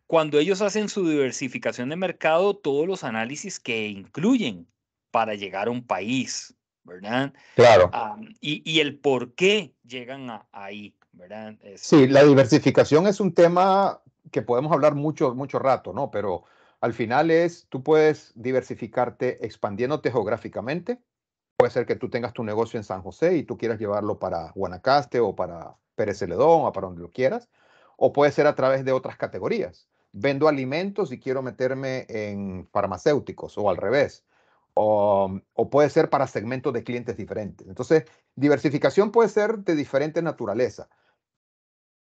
cuando ellos hacen su diversificación de mercado, todos los análisis que incluyen para llegar a un país, ¿verdad? Claro. Ah, y, el por qué llegan ahí, ¿verdad? Sí, la diversificación es un tema que podemos hablar mucho, mucho rato, ¿no? Pero al final es, tú puedes diversificarte expandiéndote geográficamente, Puede ser que tú tengas tu negocio en San José y tú quieras llevarlo para Guanacaste o para Pérez Celedón o para donde lo quieras. O puede ser a través de otras categorías. Vendo alimentos y quiero meterme en farmacéuticos o al revés. Um, o, puede ser para segmentos de clientes diferentes. Entonces, diversificación puede ser de diferente naturaleza.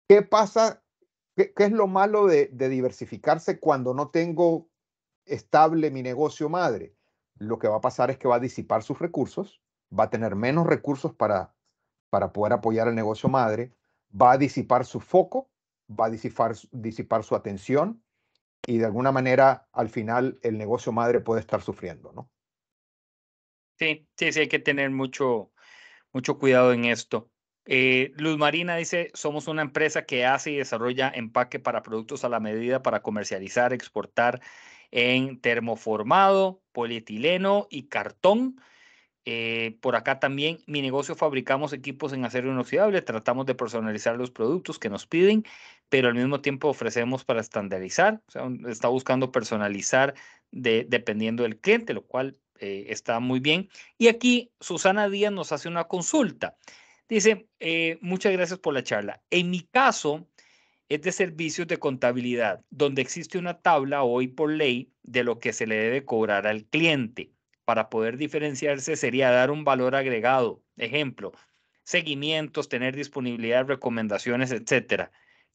¿Qué pasa? ¿Qué, es lo malo de diversificarse cuando no tengo estable mi negocio madre? lo que va a pasar es que va a disipar sus recursos, va a tener menos recursos para, para poder apoyar el negocio madre, va a disipar su foco, va a disipar, disipar su atención y de alguna manera al final el negocio madre puede estar sufriendo, ¿no? Sí, sí, sí, hay que tener mucho, mucho cuidado en esto. Eh, Luz Marina dice, somos una empresa que hace y desarrolla empaque para productos a la medida para comercializar, exportar en termoformado polietileno y cartón. Eh, por acá también, mi negocio fabricamos equipos en acero inoxidable, tratamos de personalizar los productos que nos piden, pero al mismo tiempo ofrecemos para estandarizar, o sea, está buscando personalizar dependiendo del cliente, lo cual eh, está muy bien. Y aquí Susana Díaz nos hace una consulta. Dice, eh, muchas gracias por la charla. En mi caso, es de servicios de contabilidad, donde existe una tabla hoy por ley de lo que se le debe cobrar al cliente. Para poder diferenciarse sería dar un valor agregado, ejemplo, seguimientos, tener disponibilidad, recomendaciones, etcétera.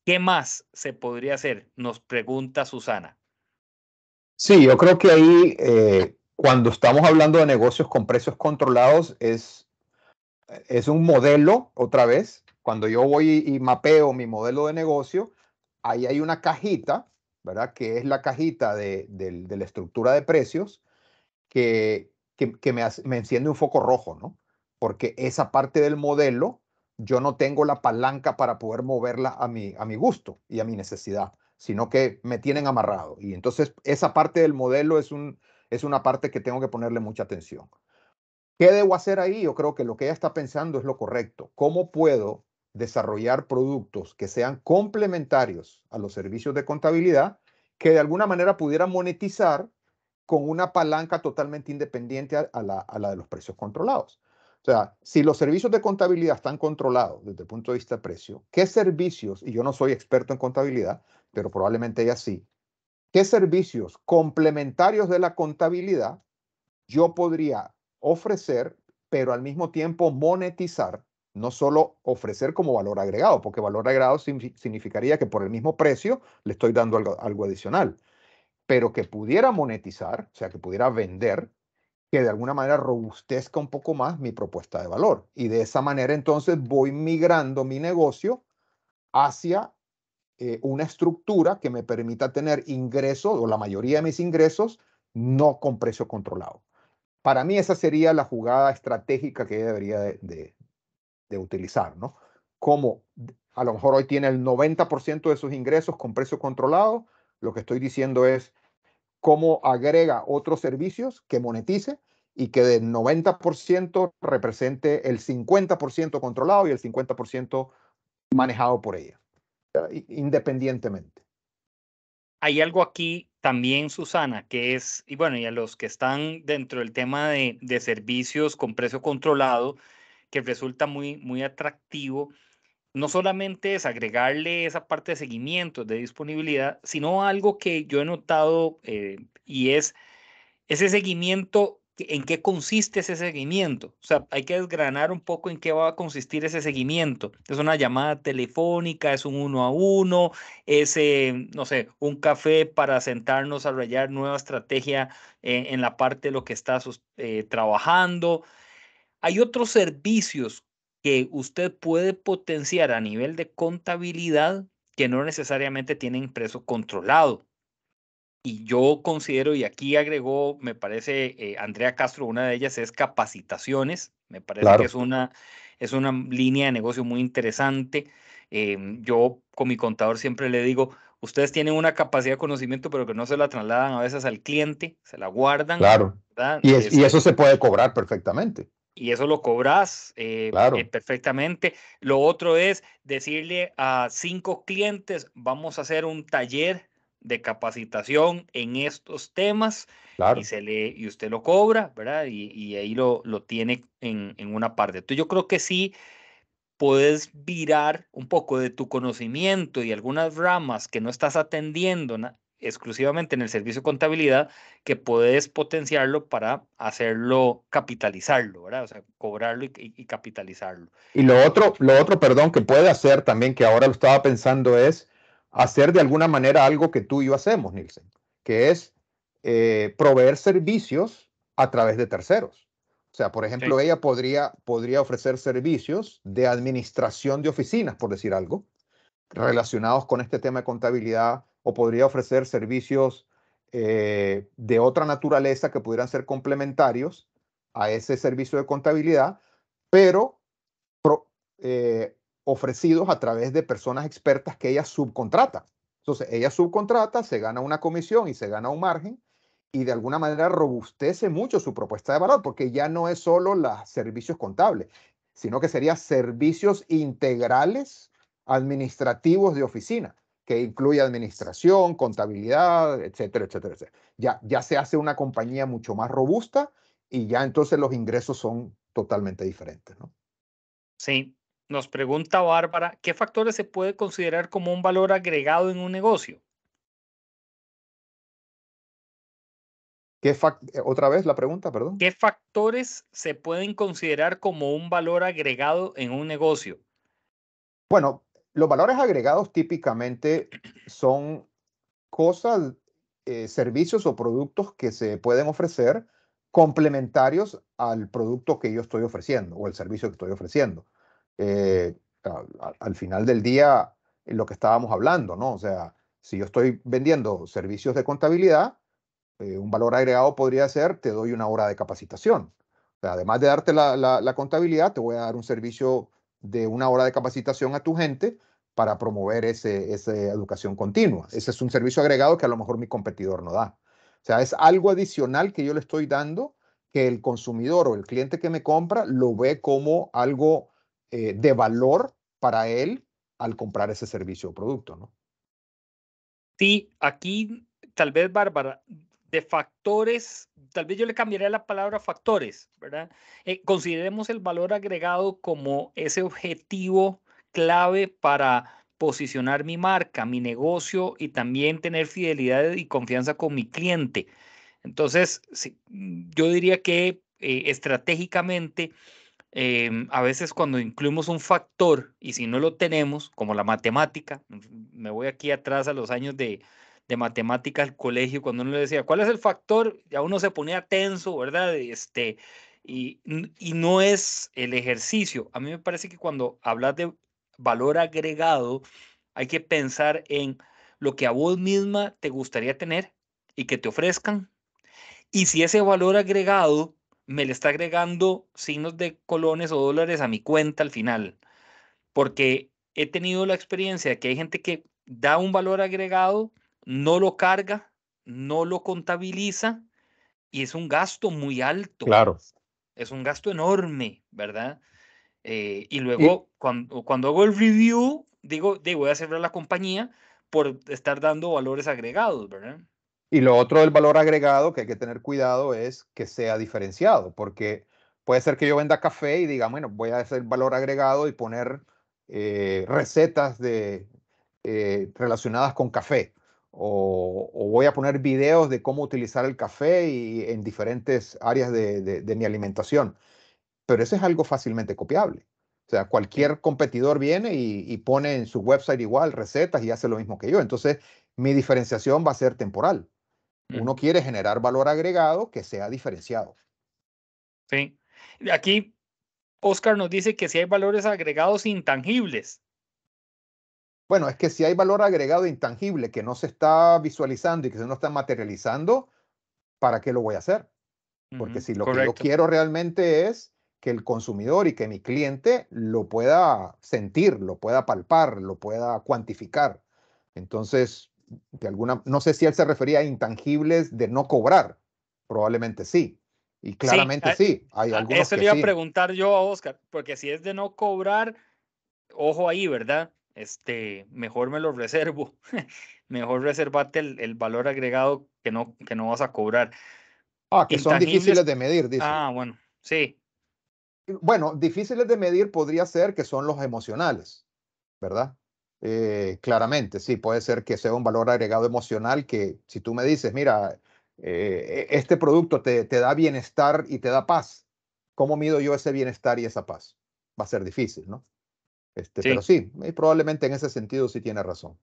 ¿Qué más se podría hacer? Nos pregunta Susana. Sí, yo creo que ahí, eh, cuando estamos hablando de negocios con precios controlados, es, es un modelo, otra vez, cuando yo voy y mapeo mi modelo de negocio, ahí hay una cajita, ¿verdad? Que es la cajita de, la estructura de precios que, me, enciende un foco rojo, ¿no? Porque esa parte del modelo, yo no tengo la palanca para poder moverla a mi, a mi gusto y a mi necesidad, sino que me tienen amarrado. Y entonces esa parte del modelo es, es una parte que tengo que ponerle mucha atención. ¿Qué debo hacer ahí? Yo creo que lo que ella está pensando es lo correcto. ¿Cómo puedo desarrollar productos que sean complementarios a los servicios de contabilidad, que de alguna manera pudieran monetizar con una palanca totalmente independiente a, la, de los precios controlados. O sea, si los servicios de contabilidad están controlados desde el punto de vista de precio, ¿qué servicios, y yo no soy experto en contabilidad, pero probablemente ella sí, qué servicios complementarios de la contabilidad yo podría ofrecer, pero al mismo tiempo monetizar no solo ofrecer como valor agregado, porque valor agregado significaría que por el mismo precio le estoy dando algo, adicional, pero que pudiera monetizar, o sea, que pudiera vender, que de alguna manera robustezca un poco más mi propuesta de valor. Y de esa manera entonces voy migrando mi negocio hacia eh, una estructura que me permita tener ingresos o la mayoría de mis ingresos no con precio controlado. Para mí esa sería la jugada estratégica que debería de, de utilizar, ¿no? Como a lo mejor hoy tiene el 90% de sus ingresos con precio controlado, lo que estoy diciendo es cómo agrega otros servicios que monetice y que del 90% represente el 50% controlado y el 50% manejado por ella, independientemente. Hay algo aquí también, Susana, que es, y bueno, y a los que están dentro del tema de, de servicios con precio controlado, que resulta muy, muy atractivo. No solamente es agregarle esa parte de seguimiento, de disponibilidad, sino algo que yo he notado eh, y es ese seguimiento en qué consiste ese seguimiento. O sea, hay que desgranar un poco en qué va a consistir ese seguimiento. Es una llamada telefónica, es un uno a uno, es, eh, no sé, un café para sentarnos a rayar nueva estrategia eh, en la parte de lo que estás trabajando. Hay otros servicios que usted puede potenciar a nivel de contabilidad que no necesariamente tienen impreso controlado. Y yo considero, y aquí agregó, me parece, eh, Andrea Castro, una de ellas es capacitaciones. Me parece que es una, es una línea de negocio muy interesante. Em, yo con mi contador siempre le digo, ustedes tienen una capacidad de conocimiento, pero que no se la trasladan a veces al cliente, se la guardan. Claro. y este eso se puede cobrar perfectamente y eso lo cobras eh, eh, perfectamente. Lo otro es decirle a cinco clientes, vamos a hacer un taller de capacitación en estos temas y, se le, y usted lo cobra, ¿verdad? Y, ahí lo, lo tiene en, una parte. Entonces yo creo que sí puedes virar un poco de tu conocimiento y algunas ramas que no estás atendiendo, ¿no? exclusivamente en el servicio de contabilidad que puedes potenciarlo para hacerlo capitalizarlo, ¿verdad? O sea, cobrarlo y, capitalizarlo. Y lo otro, lo otro, perdón, que puede hacer también, que ahora lo estaba pensando, es hacer de alguna manera algo que tú y yo hacemos, Nielsen, que es eh, proveer servicios a través de terceros. O sea, por ejemplo, ella podría, podría ofrecer servicios de administración de oficinas, por decir algo, relacionados con este tema de contabilidad, o podría ofrecer servicios eh, de otra naturaleza que pudieran ser complementarios a ese servicio de contabilidad, pero eh, ofrecidos a través de personas expertas que ella subcontrata. Entonces, ella subcontrata, se gana una comisión y se gana un margen y de alguna manera robustece mucho su propuesta de valor porque ya no es solo los servicios contables, sino que serían servicios integrales administrativos de oficina que incluye administración, contabilidad, etcétera, etcétera, etcétera. Ya, ya se hace una compañía mucho más robusta y ya entonces los ingresos son totalmente diferentes, ¿no? Sí. Nos pregunta Bárbara, ¿qué factores se puede considerar como un valor agregado en un negocio? ¿Qué eh, otra vez la pregunta, perdón. ¿Qué factores se pueden considerar como un valor agregado en un negocio? Bueno, los valores agregados típicamente son cosas, eh, servicios o productos que se pueden ofrecer complementarios al producto que yo estoy ofreciendo o el servicio que estoy ofreciendo. Eh, al, final del día, lo que estábamos hablando, ¿no? O sea, si yo estoy vendiendo servicios de contabilidad, eh, un valor agregado podría ser, te doy una hora de capacitación. además de darte la, la contabilidad, te voy a dar un servicio de una hora de capacitación a tu gente para promover ese, esa educación continua. Ese es un servicio agregado que a lo mejor mi competidor no da. O sea, es algo adicional que yo le estoy dando que el consumidor o el cliente que me compra lo ve como algo eh, de valor para él al comprar ese servicio o producto, ¿no? Sí, aquí tal vez, Bárbara, de factores, tal vez yo le cambiaría la palabra factores, ¿verdad? Eh, consideremos el valor agregado como ese objetivo clave para posicionar mi marca, mi negocio y también tener fidelidad y confianza con mi cliente. Entonces, yo diría que eh, estratégicamente, em, a veces cuando incluimos un factor y si no lo tenemos, como la matemática, me voy aquí atrás a los años de, de matemáticas al colegio, cuando uno le decía, ¿cuál es el factor? Ya uno se ponía tenso, ¿verdad? Este, y, no es el ejercicio. A mí me parece que cuando hablas de valor agregado, hay que pensar en lo que a vos misma te gustaría tener y que te ofrezcan. Y si ese valor agregado me le está agregando signos de colones o dólares a mi cuenta al final. Porque he tenido la experiencia que hay gente que da un valor agregado no lo carga, no lo contabiliza y es un gasto muy alto. Claro. Es un gasto enorme, ¿verdad? Eh, y luego, Cuando, hago el review, digo, digo, voy a cerrar la compañía por estar dando valores agregados, ¿verdad? Y lo otro del valor agregado que hay que tener cuidado es que sea diferenciado, porque puede ser que yo venda café y diga, bueno, voy a hacer valor agregado y poner eh, recetas de, eh, relacionadas con café o, voy a poner videos de cómo utilizar el café y, en diferentes áreas de, mi alimentación. Pero eso es algo fácilmente copiable. O sea, cualquier competidor viene y, y, pone en su website igual recetas y hace lo mismo que yo. Entonces, mi diferenciación va a ser temporal. Mm. Uno quiere generar valor agregado que sea diferenciado. Sí. Aquí, Oscar nos dice que si hay valores agregados intangibles, bueno, es que si hay valor agregado intangible que no se está visualizando y que se no está materializando, ¿para qué lo voy a hacer? Porque si lo que yo quiero realmente es que el consumidor y que mi cliente lo pueda sentir, lo pueda palpar, lo pueda cuantificar. Entonces, de alguna, no sé si él se refería a intangibles de no cobrar, probablemente sí. Y claramente sí, hay algunos eso le iba a preguntar yo a Oscar, porque si es de no cobrar, ojo ahí, ¿verdad? este, mejor me lo reservo, mejor reservate el, el, valor agregado que no, que no vas a cobrar. Ah, que son difíciles de medir, dice. Ah, bueno, sí. Bueno, difíciles de medir podría ser que son los emocionales, ¿verdad? Eh, claramente, sí, puede ser que sea un valor agregado emocional que si tú me dices, mira, eh, e, este producto te, te da bienestar y te da paz, ¿cómo mido yo ese bienestar y esa paz? Va a ser difícil, ¿no? Este, Pero sí, probablemente en ese sentido sí tiene razón.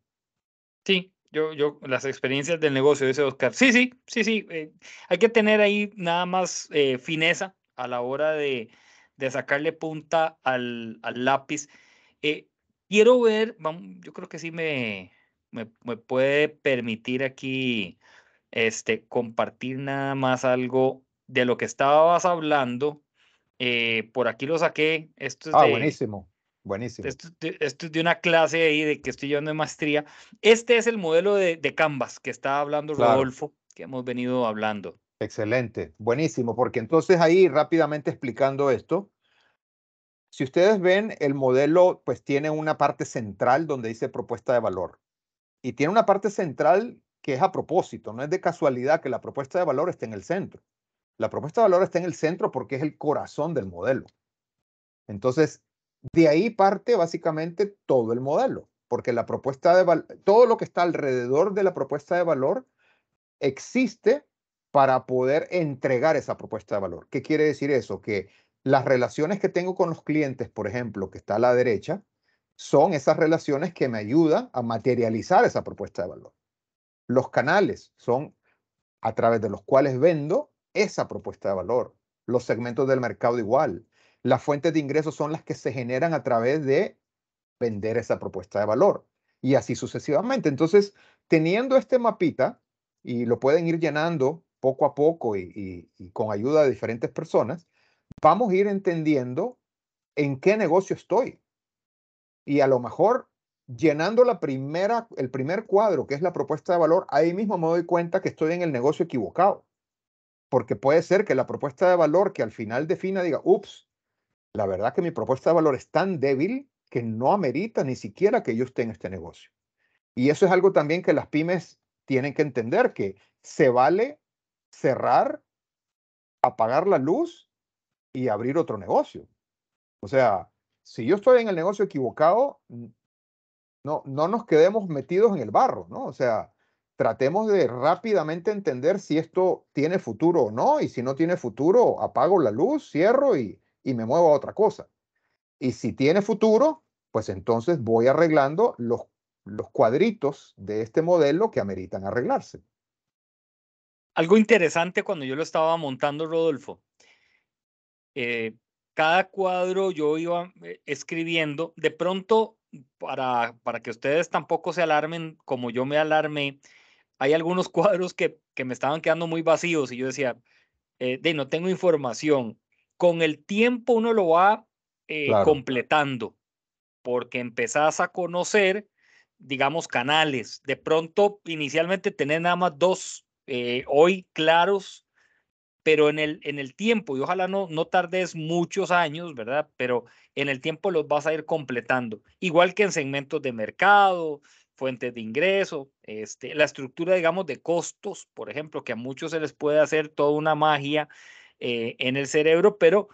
Sí, yo, yo, las experiencias del negocio, dice Oscar. Sí, sí, sí, sí. Eh, hay que tener ahí nada más eh, fineza a la hora de, sacarle punta al, lápiz. Eh, quiero ver, yo creo que sí me, me, puede permitir aquí este, compartir nada más algo de lo que estabas hablando. por aquí lo saqué. Esto es ah, buenísimo. Buenísimo. Esto, es de una clase ahí de que estoy llevando de maestría. Este es el modelo de, Canvas que está hablando Rodolfo, que hemos venido hablando. Excelente, buenísimo, porque entonces ahí rápidamente explicando esto, si ustedes ven el modelo, pues tiene una parte central donde dice propuesta de valor y tiene una parte central que es a propósito, no es de casualidad que la propuesta de valor esté en el centro. La propuesta de valor está en el centro porque es el corazón del modelo. Entonces, de ahí parte básicamente todo el modelo, porque la propuesta de todo lo que está alrededor de la propuesta de valor existe para poder entregar esa propuesta de valor. ¿Qué quiere decir eso? Que las relaciones que tengo con los clientes, por ejemplo, que está a la derecha, son esas relaciones que me ayudan a materializar esa propuesta de valor. Los canales son a través de los cuales vendo esa propuesta de valor. Los segmentos del mercado igual. Las fuentes de ingresos son las que se generan a través de vender esa propuesta de valor y así sucesivamente. Entonces, teniendo este mapita, y lo pueden ir llenando poco a poco y, con ayuda de diferentes personas, vamos a ir entendiendo en qué negocio estoy. Y a lo mejor llenando la primera, el primer cuadro, que es la propuesta de valor, ahí mismo me doy cuenta que estoy en el negocio equivocado. Porque puede ser que la propuesta de valor que al final defina diga, ups, la verdad que mi propuesta de valor es tan débil que no amerita ni siquiera que yo esté en este negocio. Y eso es algo también que las pymes tienen que entender, que se vale cerrar, apagar la luz y abrir otro negocio. O sea, si yo estoy en el negocio equivocado, no, no nos quedemos metidos en el barro, ¿no? O sea, tratemos de rápidamente entender si esto tiene futuro o no, y si no tiene futuro, apago la luz, cierro y, y me muevo a otra cosa. Y si tiene futuro, pues entonces voy arreglando los, los cuadritos de este modelo que ameritan arreglarse. Algo interesante cuando yo lo estaba montando, Rodolfo. Eh, cada cuadro yo iba eh, escribiendo, de pronto, para, para que ustedes tampoco se alarmen como yo me alarmé, hay algunos cuadros que, me estaban quedando muy vacíos y yo decía, eh, de no tengo información, con el tiempo uno lo va eh, completando, porque empezás a conocer, digamos, canales. De pronto, inicialmente tenés nada más dos eh, hoy claros, pero en el, en el tiempo, y ojalá no, no tardes muchos años, ¿verdad? Pero en el tiempo los vas a ir completando, igual que en segmentos de mercado, fuentes de ingreso, este, la estructura, digamos, de costos, por ejemplo, que a muchos se les puede hacer toda una magia eh, en el cerebro, pero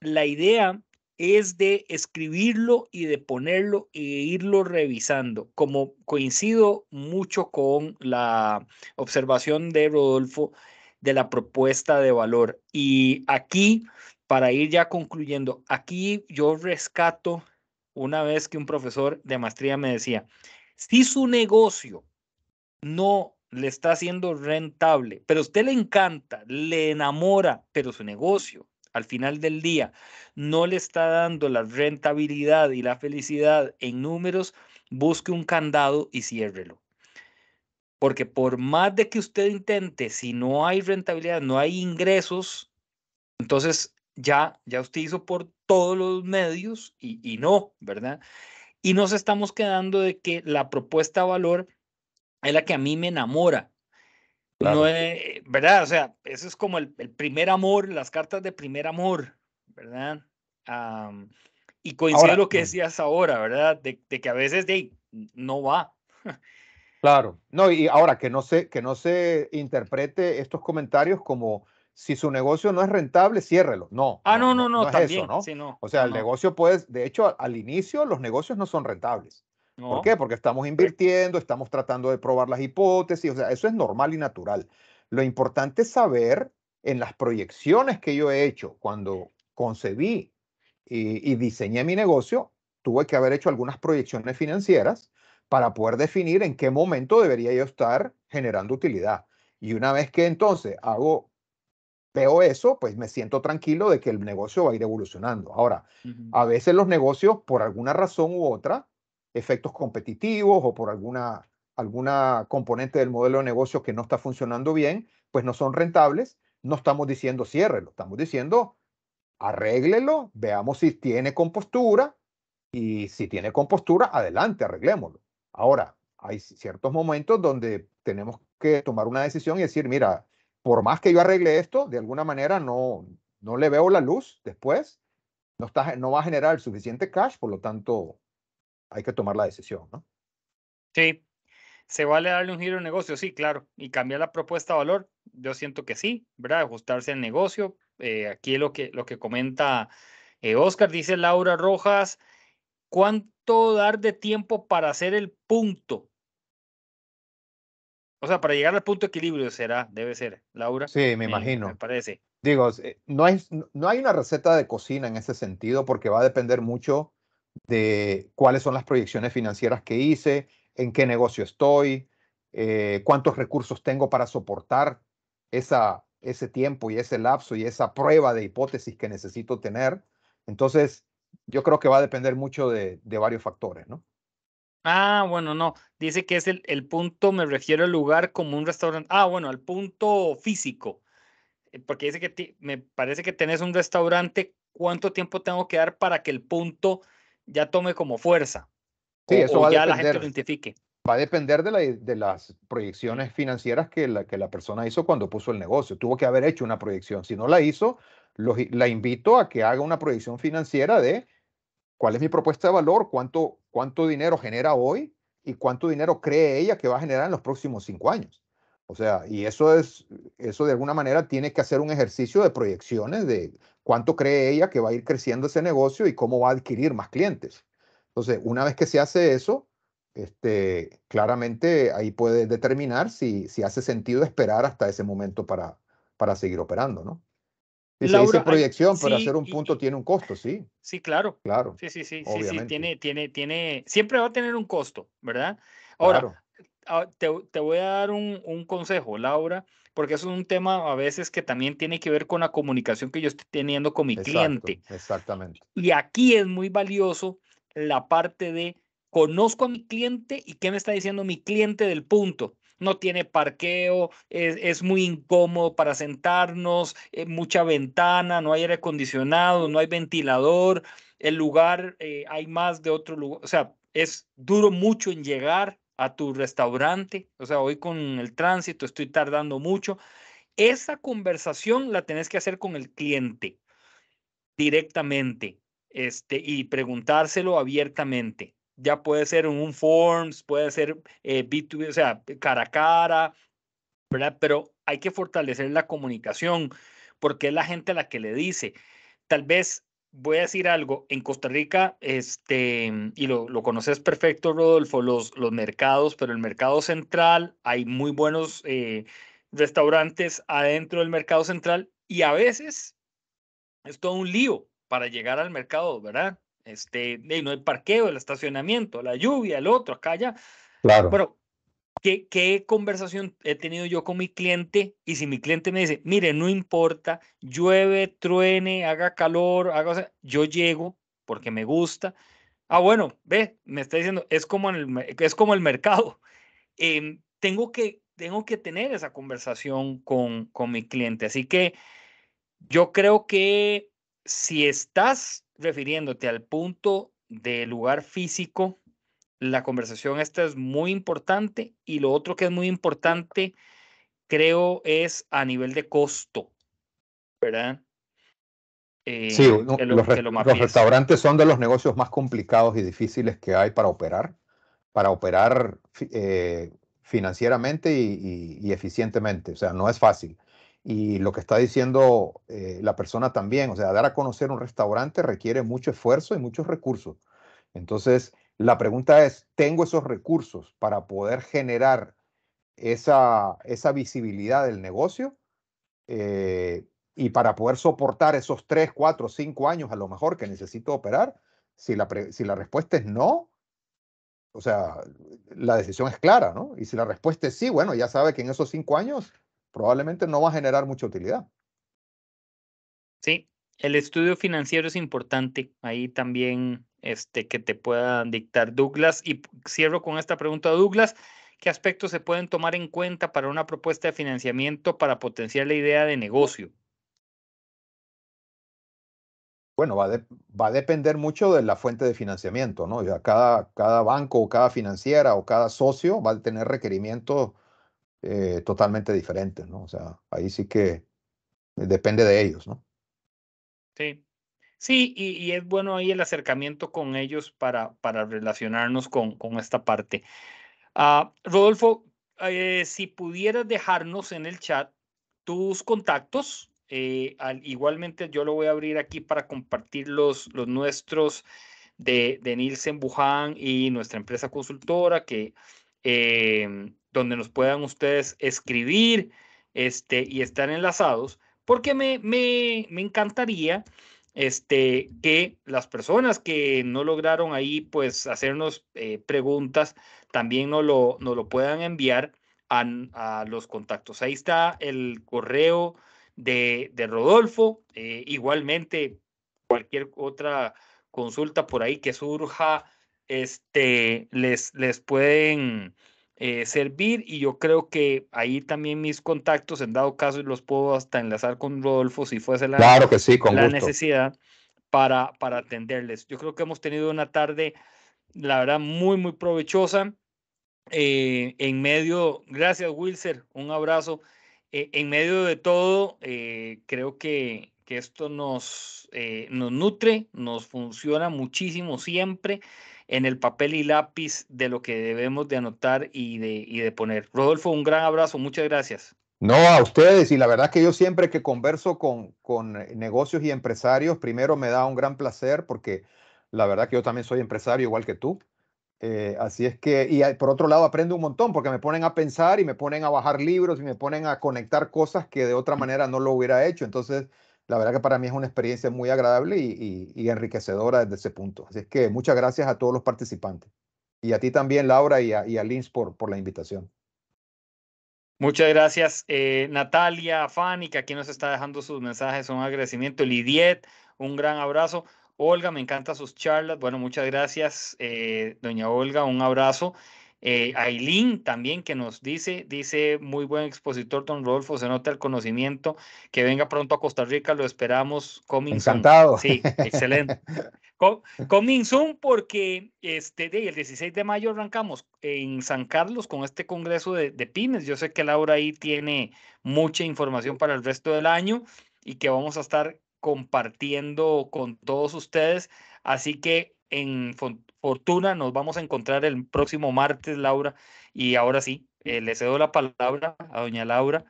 la idea es de escribirlo y de ponerlo e irlo revisando. Como coincido mucho con la observación de Rodolfo de la propuesta de valor. Y aquí, para ir ya concluyendo, aquí yo rescato una vez que un profesor de maestría me decía, si su negocio no le está haciendo rentable, pero a usted le encanta, le enamora, pero su negocio al final del día no le está dando la rentabilidad y la felicidad en números, busque un candado y ciérrelo. Porque por más de que usted intente, si no hay rentabilidad, no hay ingresos, entonces ya, ya usted hizo por todos los medios y, y no, ¿verdad? Y nos estamos quedando de que la propuesta valor es la que a mí me enamora. ¿Verdad? O sea, eso es como el, primer amor, las cartas de primer amor, ¿verdad? y coincide lo que mm. decías ahora, ¿verdad? De, que a veces de, no va. Claro, no, y ahora que no, se, que no se interprete estos comentarios como si su negocio no es rentable, ciérrelo. No. Ah, no, no, no, también, ¿no? Sí, ¿no? O sea, el negocio puede, de hecho, al inicio los negocios no son rentables. ¿Por qué? Porque estamos invirtiendo, estamos tratando de probar las hipótesis, o sea, eso es normal y natural. Lo importante es saber en las proyecciones que yo he hecho cuando concebí y, diseñé mi negocio, tuve que haber hecho algunas proyecciones financieras para poder definir en qué momento debería yo estar generando utilidad. Y una vez que entonces hago veo eso, pues me siento tranquilo de que el negocio va a ir evolucionando. Ahora, a veces los negocios, por alguna razón u otra, efectos competitivos o por alguna, alguna componente del modelo de negocio que no está funcionando bien, pues no son rentables, no estamos diciendo ciérrelo, estamos diciendo arréglelo, veamos si tiene compostura y si tiene compostura, adelante, arreglémoslo. Ahora, hay ciertos momentos donde tenemos que tomar una decisión y decir, mira, por más que yo arregle esto, de alguna manera no, no le veo la luz después, no, está, no va a generar el suficiente cash, por lo tanto, hay que tomar la decisión, ¿no? Sí, ¿Se vale darle un giro al negocio? Sí, claro. ¿Y cambiar la propuesta de valor? Yo siento que sí, ¿verdad? Ajustarse al negocio. Eh, aquí lo que, lo que comenta eh, Oscar, dice Laura Rojas, ¿cuánto dar de tiempo para hacer el punto? O sea, para llegar al punto de equilibrio será, debe ser, Laura. Sí, me eh, imagino. me parece. Digo, eh, no no hay una receta de cocina en ese sentido porque va a depender mucho de cuáles son las proyecciones financieras que hice, en qué negocio estoy, eh, cuántos recursos tengo para soportar esa, ese tiempo y ese lapso y esa prueba de hipótesis que necesito tener. Entonces, yo creo que va a depender mucho de, de varios factores, ¿no? Ah, bueno, no. Dice que es el, el, punto, me refiero al lugar como un restaurante. Ah, bueno, al punto físico. Eh, porque dice que me parece que tenés un restaurante, ¿cuánto tiempo tengo que dar para que el punto ya tome como fuerza. Sí, eso va ya a depender, identifique. Va a depender de, las proyecciones financieras que la, que la persona hizo cuando puso el negocio. Tuvo que haber hecho una proyección. Si no la hizo, la invito a que haga una proyección financiera de cuál es mi propuesta de valor, cuánto, cuánto dinero genera hoy y cuánto dinero cree ella que va a generar en los próximos cinco años. O sea, y eso es, eso de alguna manera tiene que hacer un ejercicio de proyecciones de cuánto cree ella que va a ir creciendo ese negocio y cómo va a adquirir más clientes. Entonces, una vez que se hace eso, este, claramente ahí puede determinar si, si hace sentido esperar hasta ese momento para, para seguir operando, ¿no? Y se dice proyección, para pero hacer un punto tiene un costo, sí. Sí, claro. Claro. Sí, sí, sí, sí, tiene, tiene, tiene, siempre va a tener un costo, ¿verdad? Ahora, ah, te, te, voy a dar un, un consejo, Laura porque eso es un tema a veces que también tiene que ver con la comunicación que yo estoy teniendo con mi cliente. Exactamente. Y aquí es muy valioso la parte de conozco a mi cliente y qué me está diciendo mi cliente del punto. No tiene parqueo, es, muy incómodo para sentarnos, eh, mucha ventana, no hay aire acondicionado, no hay ventilador, el lugar eh, hay más de otro lugar, o sea, es duro mucho en llegar a tu restaurante, o sea, hoy con el tránsito estoy tardando mucho. Esa conversación la tenés que hacer con el cliente directamente este, y preguntárselo abiertamente. Ya puede ser un Forms, puede ser B2B, eh, o sea, cara a cara, ¿verdad? Pero hay que fortalecer la comunicación porque es la gente a la que le dice. Tal vez voy a decir algo, en Costa Rica, este, y lo, conoces perfecto, Rodolfo, los, los mercados, pero el mercado central, hay muy buenos eh, restaurantes adentro del mercado central y a veces es todo un lío para llegar al mercado, ¿verdad? Este, no hay parqueo, el estacionamiento, la lluvia, el otro, acá ya. Claro. ¿Qué, conversación he tenido yo con mi cliente? Y si mi cliente me dice, mire, no importa, llueve, truene, haga calor, haga, yo llego porque me gusta. Ah, bueno, ve, me está diciendo, es como el, es como el mercado. Em, tengo, que, tengo que tener esa conversación con, con mi cliente. Así que yo creo que si estás refiriéndote al punto de lugar físico, la conversación esta es muy importante y lo otro que es muy importante, creo, es a nivel de costo, ¿verdad? sí, eh, los, restaurantes son de los negocios más complicados y difíciles que hay para operar, para operar eh, financieramente y, eficientemente, o sea, no es fácil. Y lo que está diciendo eh, la persona también, o sea, dar a conocer un restaurante requiere mucho esfuerzo y muchos recursos. Entonces, la pregunta es, ¿tengo esos recursos para poder generar esa, visibilidad del negocio? Eh, y para poder soportar esos 3, 4, 5 años a lo mejor que necesito operar, si la, si la respuesta es no, o sea, la decisión es clara, ¿no? Y si la respuesta es sí, bueno, ya sabe que en esos cinco años probablemente no va a generar mucha utilidad. Sí, el estudio financiero es importante. Ahí también este, que te puedan dictar. Douglas, y cierro con esta pregunta, Douglas, ¿qué aspectos se pueden tomar en cuenta para una propuesta de financiamiento para potenciar la idea de negocio? Bueno, va, va a depender mucho de la fuente de financiamiento, ¿no? cada, cada banco o cada financiera o cada socio va a tener requerimientos eh, totalmente diferentes, ¿no? O sea, ahí sí que eh, depende de ellos, ¿no? Sí, Sí, y, es bueno ahí el acercamiento con ellos para, para relacionarnos con, esta parte. Ah, Rodolfo, eh, si pudieras dejarnos en el chat tus contactos, eh, igualmente yo lo voy a abrir aquí para compartir los, los nuestros de, de Nielsen Buján y nuestra empresa consultora, que, em, donde nos puedan ustedes escribir este, y estar enlazados, porque me, me, me encantaría este, que las personas que no lograron ahí, pues hacernos eh, preguntas, también nos lo, lo puedan enviar a, los contactos. Ahí está el correo de, de Rodolfo. Eh, igualmente, cualquier otra consulta por ahí que surja, este, les, les pueden eh, servir y yo creo que ahí también mis contactos, en dado caso, los puedo hasta enlazar con Rodolfo si fuese la, claro que sí, con necesidad para, para atenderles. Yo creo que hemos tenido una tarde, la verdad, muy, muy provechosa. Eh, en medio, gracias Wilser, un abrazo. Eh, en medio de todo, creo que, que, esto nos, nos nutre, nos funciona muchísimo siempre en el papel y lápiz de lo que debemos de anotar y de, de poner. Rodolfo, un gran abrazo, muchas gracias. No, a ustedes, y la verdad que yo siempre que converso con, con eh, negocios y empresarios, primero me da un gran placer porque la verdad que yo también soy empresario igual que tú. Eh, así es que, y ah, por otro lado aprendo un montón porque me ponen a pensar y me ponen a bajar libros y me ponen a conectar cosas que de otra manera no lo hubiera hecho. Entonces, la verdad que para mí es una experiencia muy agradable y, y, enriquecedora desde ese punto. Así que muchas gracias a todos los participantes. Y a ti también, Laura, y a, y Lins por, por la invitación. Muchas gracias, eh, Natalia, Fanny, que aquí nos está dejando sus mensajes, un agradecimiento. Lidiet, un gran abrazo. Olga, me encantan sus charlas. Bueno, muchas gracias, eh, doña Olga, un abrazo. Eh, también que nos dice, dice muy buen expositor don Rodolfo, se nota el conocimiento, que venga pronto a Costa Rica, lo esperamos. Coming Encantado. Sí, excelente. coming soon porque este, el 16 de mayo arrancamos en San Carlos con este congreso de, de pymes. Yo sé que Laura ahí tiene mucha información para el resto del año y que vamos a estar compartiendo con todos ustedes. Así que en fortuna nos vamos a encontrar el próximo martes, Laura. Y ahora sí, eh, le cedo la palabra a doña Laura.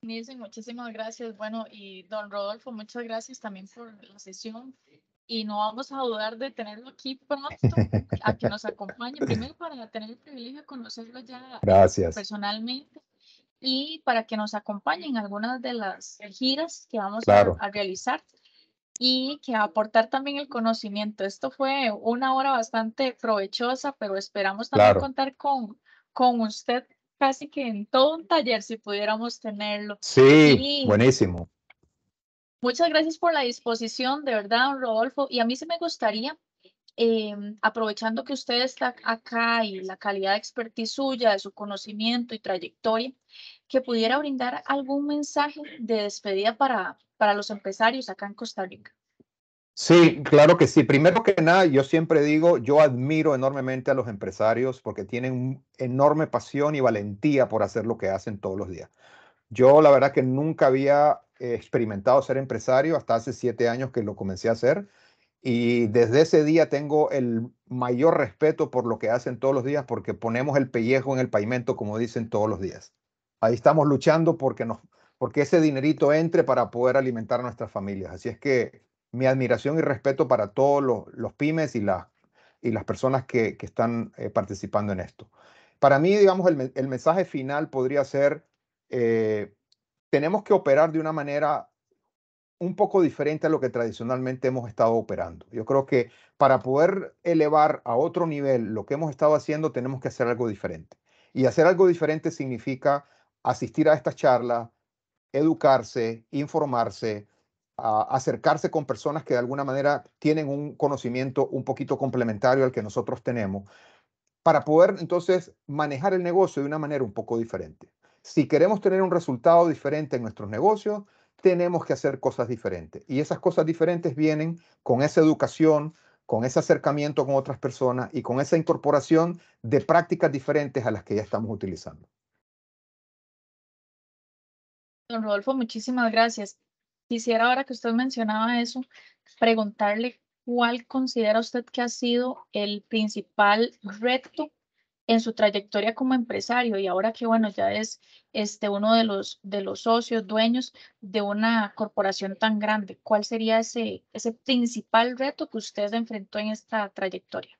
muchísimas gracias. Bueno, y don Rodolfo, muchas gracias también por la sesión. Y no vamos a dudar de tenerlo aquí pronto, a que nos acompañe. Primero, para tener el privilegio de conocerlo ya personalmente y para que nos acompañen algunas de las giras que vamos a, realizar y que aportar también el conocimiento. Esto fue una hora bastante provechosa, pero esperamos también contar con, con usted casi que en todo un taller si pudiéramos tenerlo. Sí, buenísimo. Muchas gracias por la disposición, de verdad, don Rodolfo. Y a mí se me gustaría, em, aprovechando que usted está acá y la calidad de expertise suya, de su conocimiento y trayectoria, que pudiera brindar algún mensaje de despedida para, para los empresarios acá en Costa Rica? Sí, claro que sí. Primero que nada, yo siempre digo, yo admiro enormemente a los empresarios porque tienen enorme pasión y valentía por hacer lo que hacen todos los días. Yo la verdad que nunca había eh, experimentado ser empresario hasta hace siete años que lo comencé a hacer y desde ese día tengo el mayor respeto por lo que hacen todos los días porque ponemos el pellejo en el pavimento como dicen todos los días. Ahí estamos luchando porque nos porque ese dinerito entre para poder alimentar a nuestras familias. Así es que mi admiración y respeto para todos los, los pymes y, la, y las personas que, que están eh, participando en esto. Para mí, digamos, el, el mensaje final podría ser, eh, tenemos que operar de una manera un poco diferente a lo que tradicionalmente hemos estado operando. Yo creo que para poder elevar a otro nivel lo que hemos estado haciendo, tenemos que hacer algo diferente. Y hacer algo diferente significa asistir a estas charlas, educarse, informarse, acercarse con personas que de alguna manera tienen un conocimiento un poquito complementario al que nosotros tenemos, para poder entonces manejar el negocio de una manera un poco diferente. Si queremos tener un resultado diferente en nuestros negocios, tenemos que hacer cosas diferentes. Y esas cosas diferentes vienen con esa educación, con ese acercamiento con otras personas y con esa incorporación de prácticas diferentes a las que ya estamos utilizando. Don Rodolfo, muchísimas gracias. Quisiera ahora que usted mencionaba eso, preguntarle cuál considera usted que ha sido el principal reto en su trayectoria como empresario y ahora que bueno ya es este uno de los de los socios dueños de una corporación tan grande cuál sería ese ese principal reto que usted enfrentó en esta trayectoria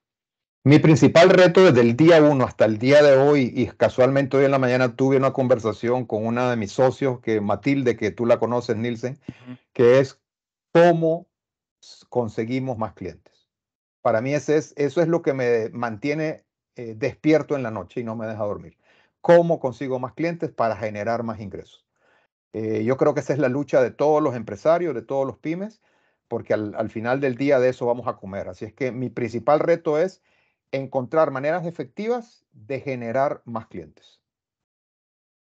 mi principal reto desde el día uno hasta el día de hoy, y casualmente hoy en la mañana tuve una conversación con una de mis socios, que Matilde, que tú la conoces, Nielsen, que es cómo conseguimos más clientes. Para mí ese eso es lo que me mantiene eh, despierto en la noche y no me deja dormir. ¿Cómo consigo más clientes para generar más ingresos? Eh, yo creo que esa es la lucha de todos los empresarios, de todos los pymes, porque al final del día de eso vamos a comer. Así es que mi principal reto es encontrar maneras efectivas de generar más clientes.